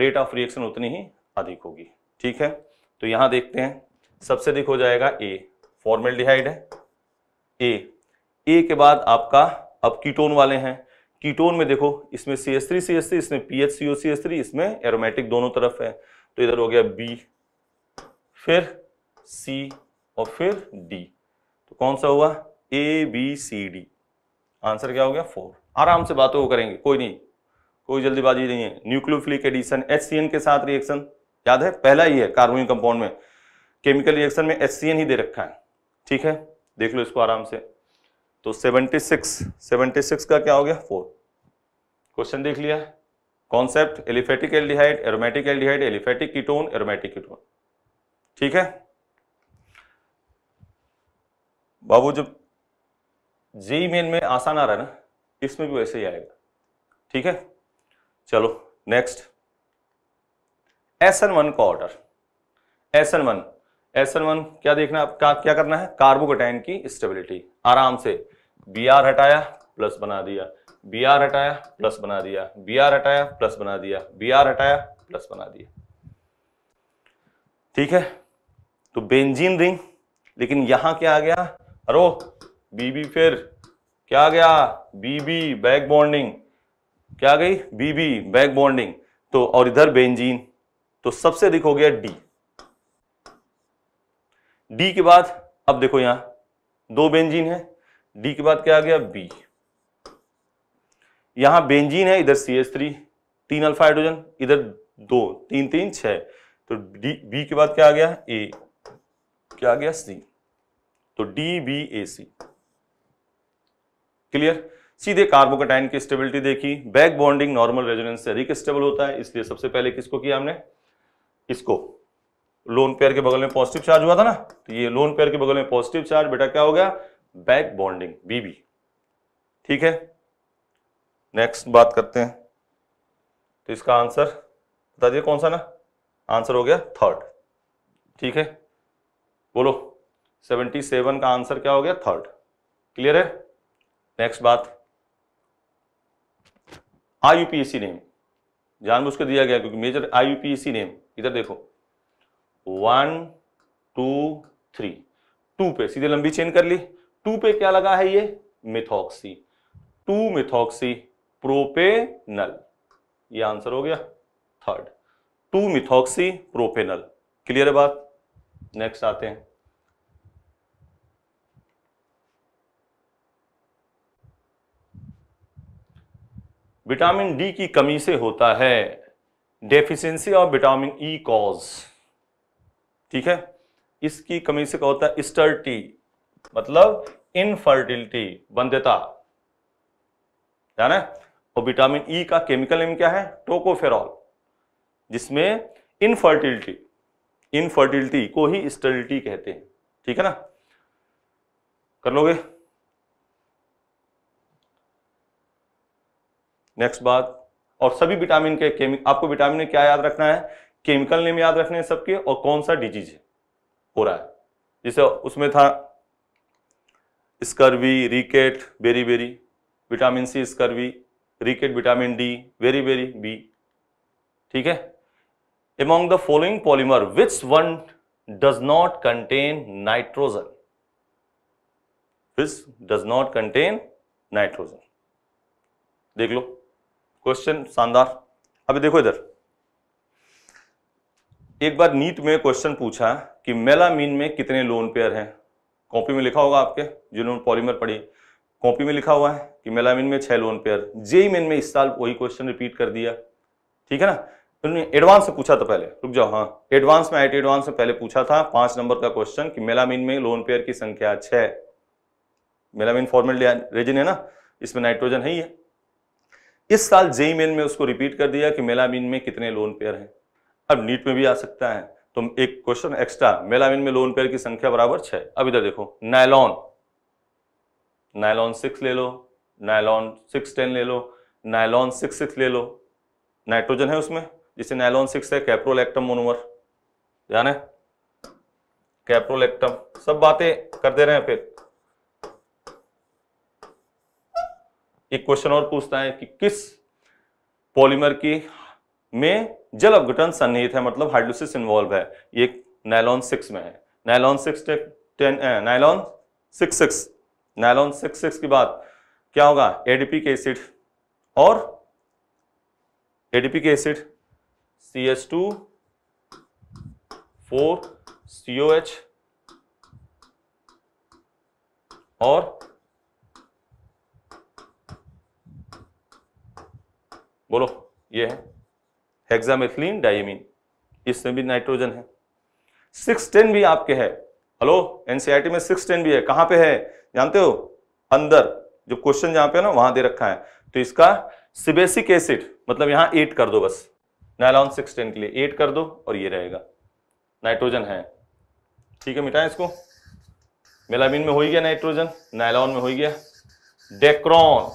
रेट ऑफ रिएक्शन उतनी ही अधिक होगी ठीक है तो यहां देखते हैं सबसे अधिक हो जाएगा ए फॉर्मेल्डिहाइड है ए ए के बाद आपका अब कीटोन वाले हैं कीटोन में देखो इसमें C S three C S three इसमें P H C O C S three इसमें एरोमेटिक दोनों तरफ है तो इधर हो गया बी फिर सी और फिर डी तो कौन सा हुआ A B C D answer क्या हो गया फोर आराम से बातों को करेंगे कोई नहीं कोई जल्दीबाजी नहीं है न्यूक्लियोफिलिक एडिशन एच के साथ रिएक्शन याद है पहला ही है कार्बोनिक कंपाउंड में केमिकल रिएक्शन में एच ही दे रखा है ठीक है देख लो इसको आराम से तो 76 76 का क्या हो गया फोर क्वेश्चन देख लिया concept aliphatic aldehyde aromatic aldehyde aliphatic ketone aromatic ketone ठीक है बाबू जब जेई मेन में आसान आ रहा है ना इसमें भी वैसे ही आएगा ठीक है चलो नेक्स्ट एस एन वन का order S N one S N one क्या देखना है क्या, क्या करना है कार्बोकेटाइन की स्टेबिलिटी आराम से बी आर हटाया प्लस बना दिया बी आर हटाया प्लस बना दिया बी आर हटाया प्लस बना दिया बी आर हटाया प्लस बना दिया ठीक है तो बेंजीन रिंग लेकिन यहां क्या आ गया अरो बीबी फिर क्या गया बीबी बैक बॉन्डिंग क्या गई बीबी बैक बॉन्डिंग तो और इधर बेंजीन तो सबसे अधिक हो गया डी डी के बाद अब देखो यहां दो बेंजीन है डी के बाद क्या आ गया बी यहां बेंजीन है इधर सी एस थ्री तीन अल्फा हाइड्रोजन इधर दो तीन तीन छह तो डी बी के बाद क्या आ गया ए क्या आ गया सी तो D B A C clear सीधे कार्बोकटाइन की स्टेबिलिटी देखी बैक बॉन्डिंग नॉर्मल रेजोनेंस से अधिक स्टेबल होता है इसलिए सबसे पहले किसको किया हमने इसको लोन पेयर के बगल में पॉजिटिव चार्ज हुआ था ना तो ये लोन पेयर के बगल में पॉजिटिव चार्ज बेटा क्या हो गया बैक बॉन्डिंग बीबी ठीक है नेक्स्ट बात करते हैं तो इसका आंसर बता दिए कौन सा ना आंसर हो गया थर्ड ठीक है बोलो सेवेंटी सेवन का आंसर क्या हो गया थर्ड क्लियर है नेक्स्ट बात आई यूपीएससी नेम जानबूझ के दिया गया क्योंकि मेजर आई यूपीएससी नेम इधर देखो वन टू थ्री टू पे सीधे लंबी चेन कर ली टू पे क्या लगा है ये मिथॉक्सी टू मिथॉक्सी प्रोपेनल ये आंसर हो गया third two methoxy propanal clear है बात नेक्स्ट आते हैं विटामिन डी की कमी से होता है deficiency of vitamin E cause ठीक है इसकी कमी से क्या होता है स्टर्टी मतलब इनफर्टिलिटी है ना और विटामिन ई e का केमिकल नेम क्या है टोकोफेरॉल जिसमें इनफर्टिलिटी इनफर्टिलिटी को ही स्टर्लिटी कहते हैं ठीक है ना कर लोगे नेक्स्ट बात और सभी विटामिन के केमिक आपको विटामिन में क्या याद रखना है केमिकल नेम याद रखने हैं सबके और कौन सा डिजीज हो रहा है जैसे उसमें था scurvy rickets beriberi vitamin C scurvy rickets vitamin D वेरी वेरी बी ठीक है among the following polymer which one does not contain nitrogen which does not contain nitrogen देख लो क्वेश्चन शानदार अभी देखो इधर एक बार नीट में क्वेश्चन पूछा कि मेलामीन में कितने लोन पेयर हैं कॉपी में लिखा होगा आपके जिन्होंने पॉलीमर पढ़ी कॉपी में लिखा हुआ है कि मेलामीन में छह लोन पेयर जेई मेन में इस साल वही क्वेश्चन रिपीट कर दिया ठीक है ना उन्होंने एडवांस से पूछा था पहले रुक जाओ हाँ एडवांस में आई एडवांस में पहले पूछा था पांच नंबर का क्वेश्चन कि मेलामीन में लोन पेयर की संख्या छह मेलामीन फॉर्मेट रेजिन है ना इसमें नाइट्रोजन है ही है इस साल जेई मेन में उसको रिपीट कर दिया कि मेलामिन में कितने लोन पेयर हैं अब नीट में भी आ सकता है तो एक क्वेश्चन एक्स्ट्रा मेलामिन में लोन पेयर की संख्या बराबर छह अब इधर देखो नायलॉन नायलॉन सिक्स ले लो नायलॉन सिक्स टेन ले लो नायलॉन सिक्स सिक्स ले लो नाइट्रोजन है उसमें जिसे नायलॉन सिक्स है कैप्रोलेक्टम मोनोमर ध्यान है कैप्रोलैक्टम सब बातें कर दे रहे हैं फिर एक क्वेश्चन और पूछता है कि किस पॉलीमर की में जल अवघटन सन्निहित है मतलब हाइड्रोसिस इन्वॉल्व है ये नायलॉन सिक्स में है nylon six ten nylon six six nylon six six की बात क्या होगा एडीपी के एसिड और adipic acid C S two four CO H और बोलो ये है हेक्सामेथिलीन डायमीन इसमें भी नाइट्रोजन है सिक्स टेन भी आपके है हेलो एनसीईआरटी e में सिक्स टेन भी है कहां पे है जानते हो अंदर जो क्वेश्चन जहां पे है ना वहां दे रखा है तो इसका सिबेसिक एसिड मतलब यहां एट कर दो बस नायलॉन सिक्स टेन के लिए एट कर दो और ये रहेगा नाइट्रोजन है ठीक है मिटाएं इसको मेलामिन में हो गया नाइट्रोजन नायलॉन में हो गया डेक्रॉन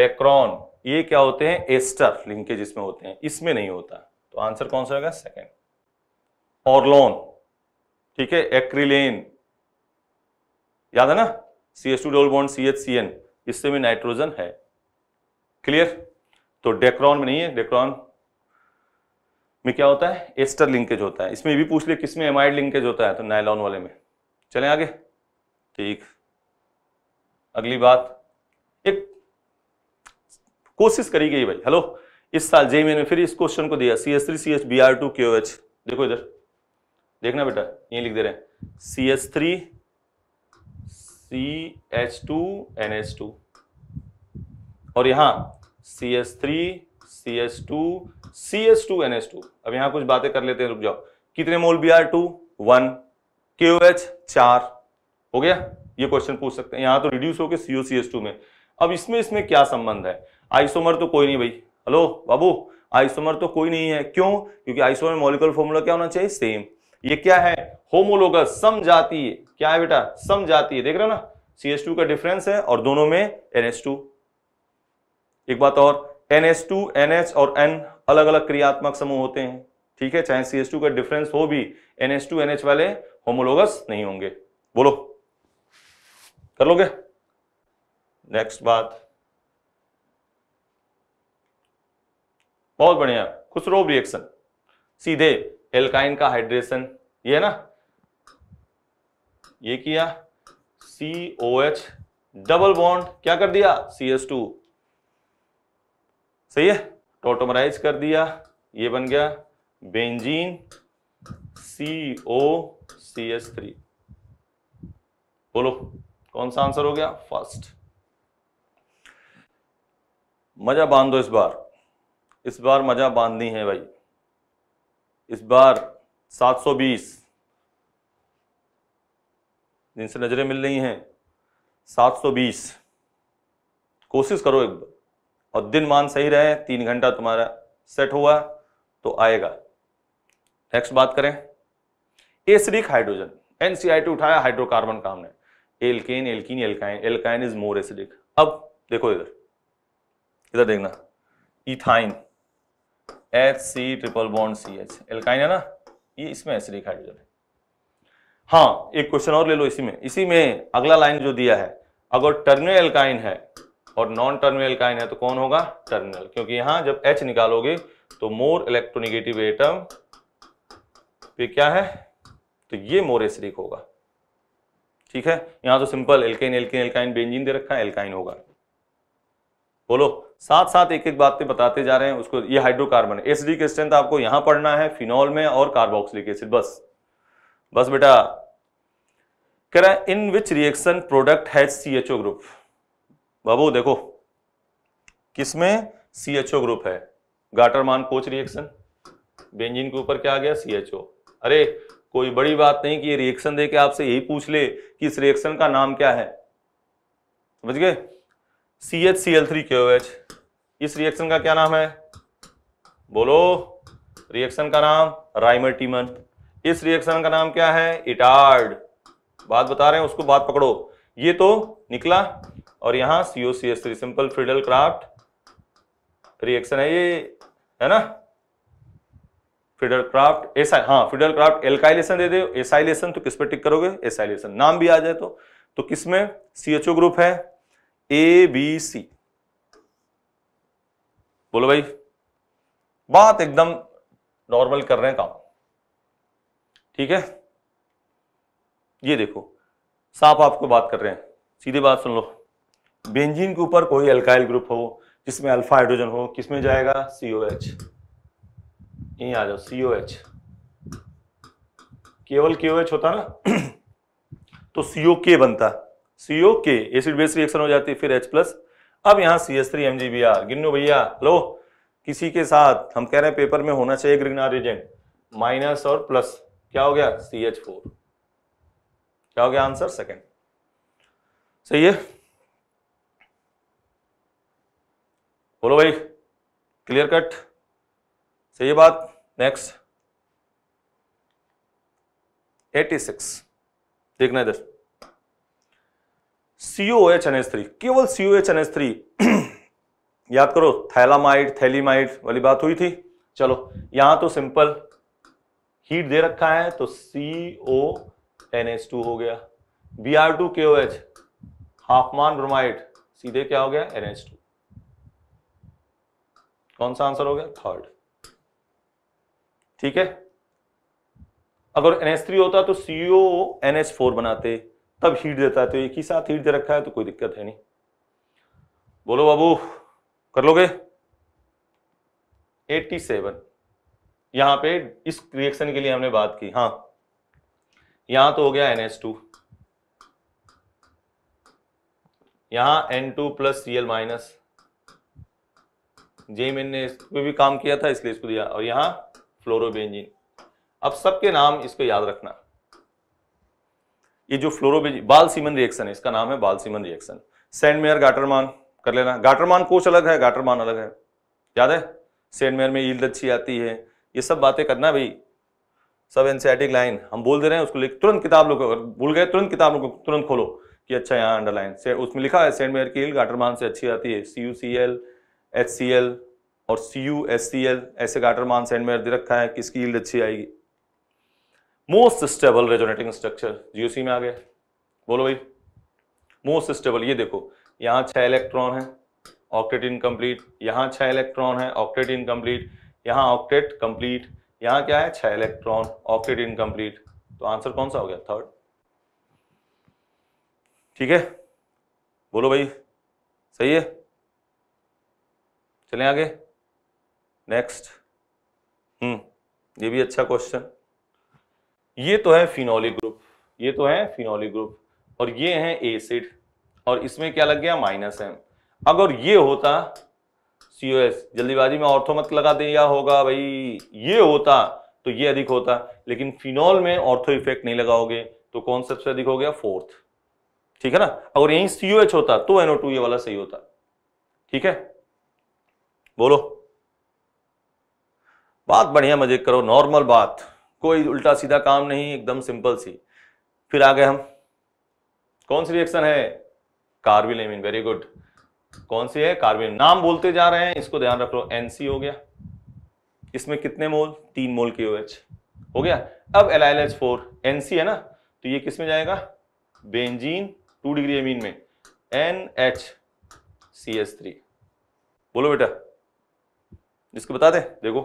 डेक्रॉन ये क्या होते हैं एस्टर लिंकेज इसमें होते हैं इसमें नहीं होता तो आंसर कौन सा होगा सेकेंड ऑरलोन ठीक है एक्रिलेन याद है ना C S two double bond C H C N इससे भी नाइट्रोजन है क्लियर तो डेक्रॉन में नहीं है डेक्रॉन में क्या होता है एस्टर लिंकेज होता है इसमें भी पूछ लिया किसमें एमाइड लिंकेज होता है तो नायलॉन वाले में चलें आगे ठीक अगली बात एक कोशिश करी गई भाई हेलो इस साल जेईमेन में फिर इस क्वेश्चन को दिया C S three C H B R two Q H देखो इधर देखना बेटा ये लिख दे रहे हैं C S three C H two N H two और यहां C S three C H two C S two N H two अब यहां कुछ बातें कर लेते हैं रुक जाओ कितने mole B R two one Q H चार हो गया ये क्वेश्चन पूछ सकते हैं यहां तो रिड्यूस होकर सीओ सी एस टू में अब इसमें इसमें क्या संबंध है आइसोमर तो कोई नहीं भाई हेलो बाबू आइसोमर तो कोई नहीं है क्यों क्योंकि आइसोमर मॉलिकुलर फॉर्मूला क्या होना चाहिए सेम ये क्या है होमोलोगस समजाती है क्या है बेटा समजाती है देख रहे हो ना सी एस टू का डिफरेंस है और दोनों में एन एस टू एक बात और N S two N H और एन अलग अलग क्रियात्मक समूह होते हैं ठीक है चाहे सी एस टू का डिफरेंस हो भी N S two N H वाले होमोलोगस नहीं होंगे बोलो कर लोगे नेक्स्ट बात बहुत बढ़िया खुसरोब रिएक्शन सीधे एल्काइन का हाइड्रेशन ये है ना ये किया C O H double bond क्या कर दिया सी एस टू सही है टोटोमराइज कर दिया ये बन गया benzene C O C S three बोलो कौन सा आंसर हो गया फर्स्ट मजा बांध दो इस बार इस बार मज़ा बांधनी है भाई इस बार 720 जिनसे नज़रें मिल रही हैं 720 कोशिश करो एक बार और दिन मान सही रहे तीन घंटा तुम्हारा सेट हुआ तो आएगा नेक्स्ट बात करें एसिडिक हाइड्रोजन एनसीआईटी उठाया हाइड्रोकार्बन का हमने alkane alkene alkyne alkyne is more acidic अब देखो इधर इधर देखना ethyne H C triple bond C H alkyne है ना ये इसमें एसिडिक हाइड्रोजन है हाँ एक क्वेश्चन और ले लो इसी में इसी में अगला लाइन जो दिया है अगर टर्मिनल एल्काइन है और नॉन टर्मिनल एल्काइन है तो कौन होगा टर्मिनल क्योंकि यहां जब एच निकालोगे तो मोर इलेक्ट्रोनिगेटिव एटम पे क्या है तो ये मोर एसिडिक होगा ठीक है यहां तो simple alkane alkane alkyne benzene दे रखा है एल्काइन होगा बोलो साथ साथ एक एक बात पे बताते जा रहे हैं उसको ये हाइड्रोकार्बन एस डी की स्ट्रेंथ आपको यहां पढ़ना है फिनॉल में और कार्बोक्सिलिक एसिड बस बस बेटा कह रहा है in which reaction product has C H O group बाबू देखो किसमें सी एच ओ ग्रुप है गाटरमान कोच रिएक्शन बेंजिन के ऊपर क्या आ गया सी एच ओ अरे कोई बड़ी बात नहीं कि ये रिएक्शन देके आपसे यही पूछ ले कि इस रिएक्शन का नाम क्या है समझ गए C H C L three K O H इस रिएक्शन का क्या नाम है बोलो रिएक्शन का नाम राइमेटीमन इस रिएक्शन का नाम क्या है इटार्ड बात बता रहे हैं उसको बात पकड़ो ये तो निकला और यहां CO C S three simple Friedel Crafts reaction है ये है ना फ्रीडल क्राफ्ट एसा हाँ फ्रीडल क्राफ्ट एल्काइलेशन दे दे एसाइलेशन तो किस पे टिक करोगे एसाइलेशन नाम भी आ जाए तो तो किसमें सीएचओ ग्रुप है ए बी सी बोलो भाई बात एकदम नॉर्मल कर रहे हैं काम ठीक है ये देखो साफ आपको बात कर रहे हैं सीधी बात सुन लो बेंजीन के ऊपर कोई अल्काइल ग्रुप हो जिसमें अल्फा हाइड्रोजन हो किसमें जाएगा सीओ एच यहीं आ जाओ सीओ एच केवल ओ एच होता ना तो सीओ के बनता है सीओ के एसिड बेस रिएक्शन हो जाती है फिर एच प्लस अब यहाँ C S three M G B R Ginnu भैया हेलो किसी के साथ हम कह रहे हैं पेपर में होना चाहिए ग्रिगनार एजेंट माइनस और प्लस क्या हो गया सी एच फोर क्या हो गया आंसर सेकेंड सही है बोलो भाई क्लियर कट सही बात नेक्स्ट 86 सिक्स देखना इधर CO H N S three केवल CO H N S three याद करो थैलामाइड थैलीमाइड वाली बात हुई थी चलो यहां तो सिंपल हीट दे रखा है तो सीओ एन एस टू हो गया बी आर टू के ओ एच हाफमान ब्रोमाइड सीधे क्या हो गया एन टू कौन सा आंसर हो गया थर्ड ठीक है अगर एन थ्री होता तो सीओ एन एच फोर बनाते तब हीट देता है तो एक ही साथ हीट दे रखा है तो कोई दिक्कत है नहीं बोलो बाबू कर लोगे 87 यहां पर इस रिएक्शन के लिए हमने बात की हाँ यहां तो हो गया टू यहां N two plus C L minus मेन ने इसको भी काम किया था इसलिए इसको दिया और यहां फ्लोरोबेंजिन अब सबके नाम इसको याद रखना ये जो फ्लोरोबेज बाल सीमन रिएक्शन है इसका नाम है बाल सीमन रिएक्शन सेंडमेयर गाटरमान कर लेना गाटरमान कोच अलग है गाटरमान अलग है याद है सेंडमेयर में ईल्ड अच्छी आती है ये सब बातें करना भाई सब एनसीआईटिक लाइन हम बोल दे रहे हैं उसको लिख तुरंत किताब लोग भूल गए तुरंत किताब लोग तुरंत खोलो कि अच्छा यहाँ अंडरलाइन से उसमें लिखा है सेंट मेयर की हिल गाटरमान से अच्छी आती है C U C L H C L और C U S C L ऐसे गाटरमान सेंट मेयर दे रखा है किसकी ईल्ड अच्छी आएगी most stable resonating structure GOC में आ गया बोलो भाई मोस्ट स्टेबल ये देखो यहाँ छह इलेक्ट्रॉन है ऑक्टेट इनकम्प्लीट यहाँ छः इलेक्ट्रॉन है ऑक्टेट इनकम्प्लीट यहाँ ऑक्टेट कंप्लीट यहाँ क्या है छह इलेक्ट्रॉन ऑक्टेट इनकम्प्लीट तो आंसर कौन सा हो गया थर्ड ठीक है बोलो भाई सही है चले आगे नेक्स्ट हम्म ये भी अच्छा क्वेश्चन ये तो है फिनोलिक ग्रुप ये तो है फिनोलिक ग्रुप और ये है एसिड और इसमें क्या लग गया माइनस एम अगर ये होता सी जल्दीबाजी में ऑर्थो मत लगा या होगा भाई ये होता तो ये अधिक होता लेकिन फिनॉल में ऑर्थो इफेक्ट नहीं लगाओगे तो कौन सबसे अधिक हो गया फोर्थ ठीक है ना अगर यही सी होता तो एनओ टू ये वाला सही होता ठीक है बोलो बात बढ़िया मजे करो नॉर्मल बात कोई उल्टा सीधा काम नहीं एकदम सिंपल सी फिर आ गए हम कौन सी रिएक्शन है एमिन वेरी गुड कौन सी है कार्बिलेमिन नाम बोलते जा रहे हैं इसको ध्यान रख लो एनसी हो गया इसमें कितने मोल तीन मोल के OH हो गया अब L L H four N है ना तो ये किस में जाएगा बेंजीन टू डिग्री एमीन में N H C S three बोलो बेटा इसको बता दे देखो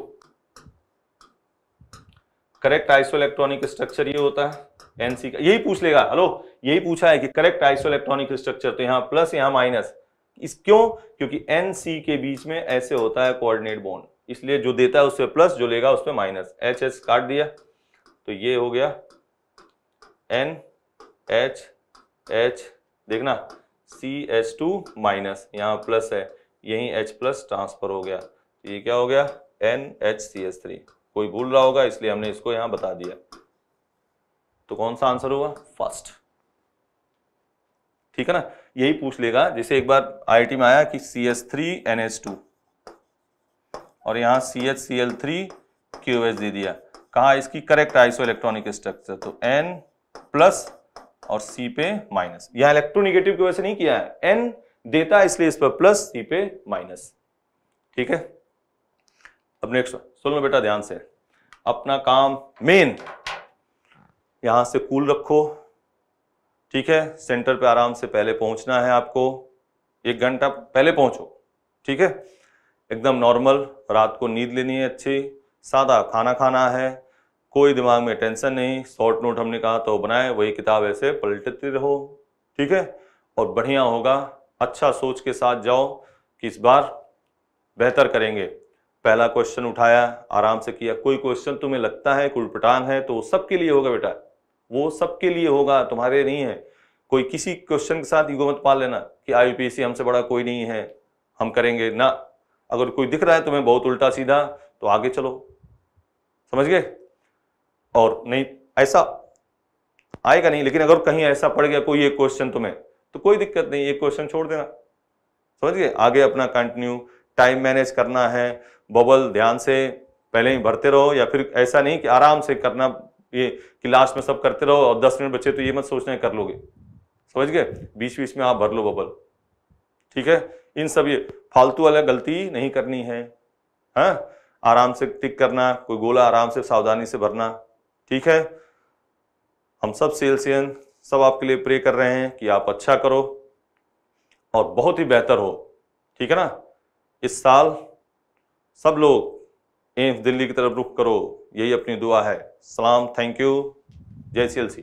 करेक्ट आइसो इलेक्ट्रॉनिक स्ट्रक्चर ये होता है एनसी का यही पूछ लेगा हेलो यही पूछा है कि करेक्ट आइसो इलेक्ट्रॉनिक स्ट्रक्चर तो यहाँ प्लस यहाँ माइनस इस क्यों क्योंकि एन सी के बीच में ऐसे होता है कोऑर्डिनेट बॉन्ड इसलिए जो देता है उसपे प्लस जो लेगा उसपे माइनस एच एच काट दिया तो ये हो गया एन एच एच देखना सी एच टू माइनस यहाँ प्लस है यही एच प्लस ट्रांसफर हो गया तो ये क्या हो गया N H C S three कोई भूल रहा होगा इसलिए हमने इसको यहां बता दिया तो कौन सा आंसर होगा फर्स्ट ठीक है ना यही पूछ लेगा जैसे एक बार आई में आया कि C S three N S two और यहां C H C L three Q S दे दिया कहा इसकी करेक्ट आइसो इलेक्ट्रॉनिक स्ट्रक्चर तो एन प्लस और सी पे माइनस यहां इलेक्ट्रोनिगेटिव की वजह से नहीं किया है एन देता इसलिए इस पर प्लस सी पे माइनस ठीक है अब नेक्स्ट सुन लो बेटा ध्यान से अपना काम मेन यहां से कूल रखो ठीक है सेंटर पे आराम से पहले पहुंचना है आपको एक घंटा पहले पहुंचो ठीक है एकदम नॉर्मल रात को नींद लेनी है अच्छी सादा खाना खाना है कोई दिमाग में टेंशन नहीं शॉर्ट नोट हमने कहा तो बनाए वही किताब ऐसे पलटती रहो ठीक है और बढ़िया होगा अच्छा सोच के साथ जाओ कि इस बार बेहतर करेंगे पहला क्वेश्चन उठाया आराम से किया कोई क्वेश्चन तुम्हें लगता है कोई पटांग है तो सबके लिए होगा बेटा वो सबके लिए होगा तुम्हारे नहीं है कोई किसी क्वेश्चन के साथ ईगो मत पाल लेना कि आई हमसे बड़ा कोई नहीं है हम करेंगे ना अगर कोई दिख रहा है तुम्हें बहुत उल्टा सीधा तो आगे चलो समझ गए और नहीं ऐसा आएगा नहीं लेकिन अगर कहीं ऐसा पड़ गया कोई एक क्वेश्चन तुम्हें तो कोई दिक्कत नहीं एक क्वेश्चन छोड़ देना समझ गए आगे अपना कंटिन्यू टाइम मैनेज करना है बबल ध्यान से पहले ही भरते रहो या फिर ऐसा नहीं कि आराम से करना ये कि लास्ट में सब करते रहो और दस मिनट बचे तो ये मत सोचना कर लोगे समझ गए बीच बीच में आप भर लो बबल ठीक है इन सब ये फालतू वाला गलती नहीं करनी है हा? आराम से टिक करना कोई गोला आराम से सावधानी से भरना ठीक है हम सब सेल्सियन सब आपके लिए प्रे कर रहे हैं कि आप अच्छा करो और बहुत ही बेहतर हो ठीक है ना इस साल सब लोग एम्स दिल्ली की तरफ रुख करो यही अपनी दुआ है सलाम थैंक यू जय सी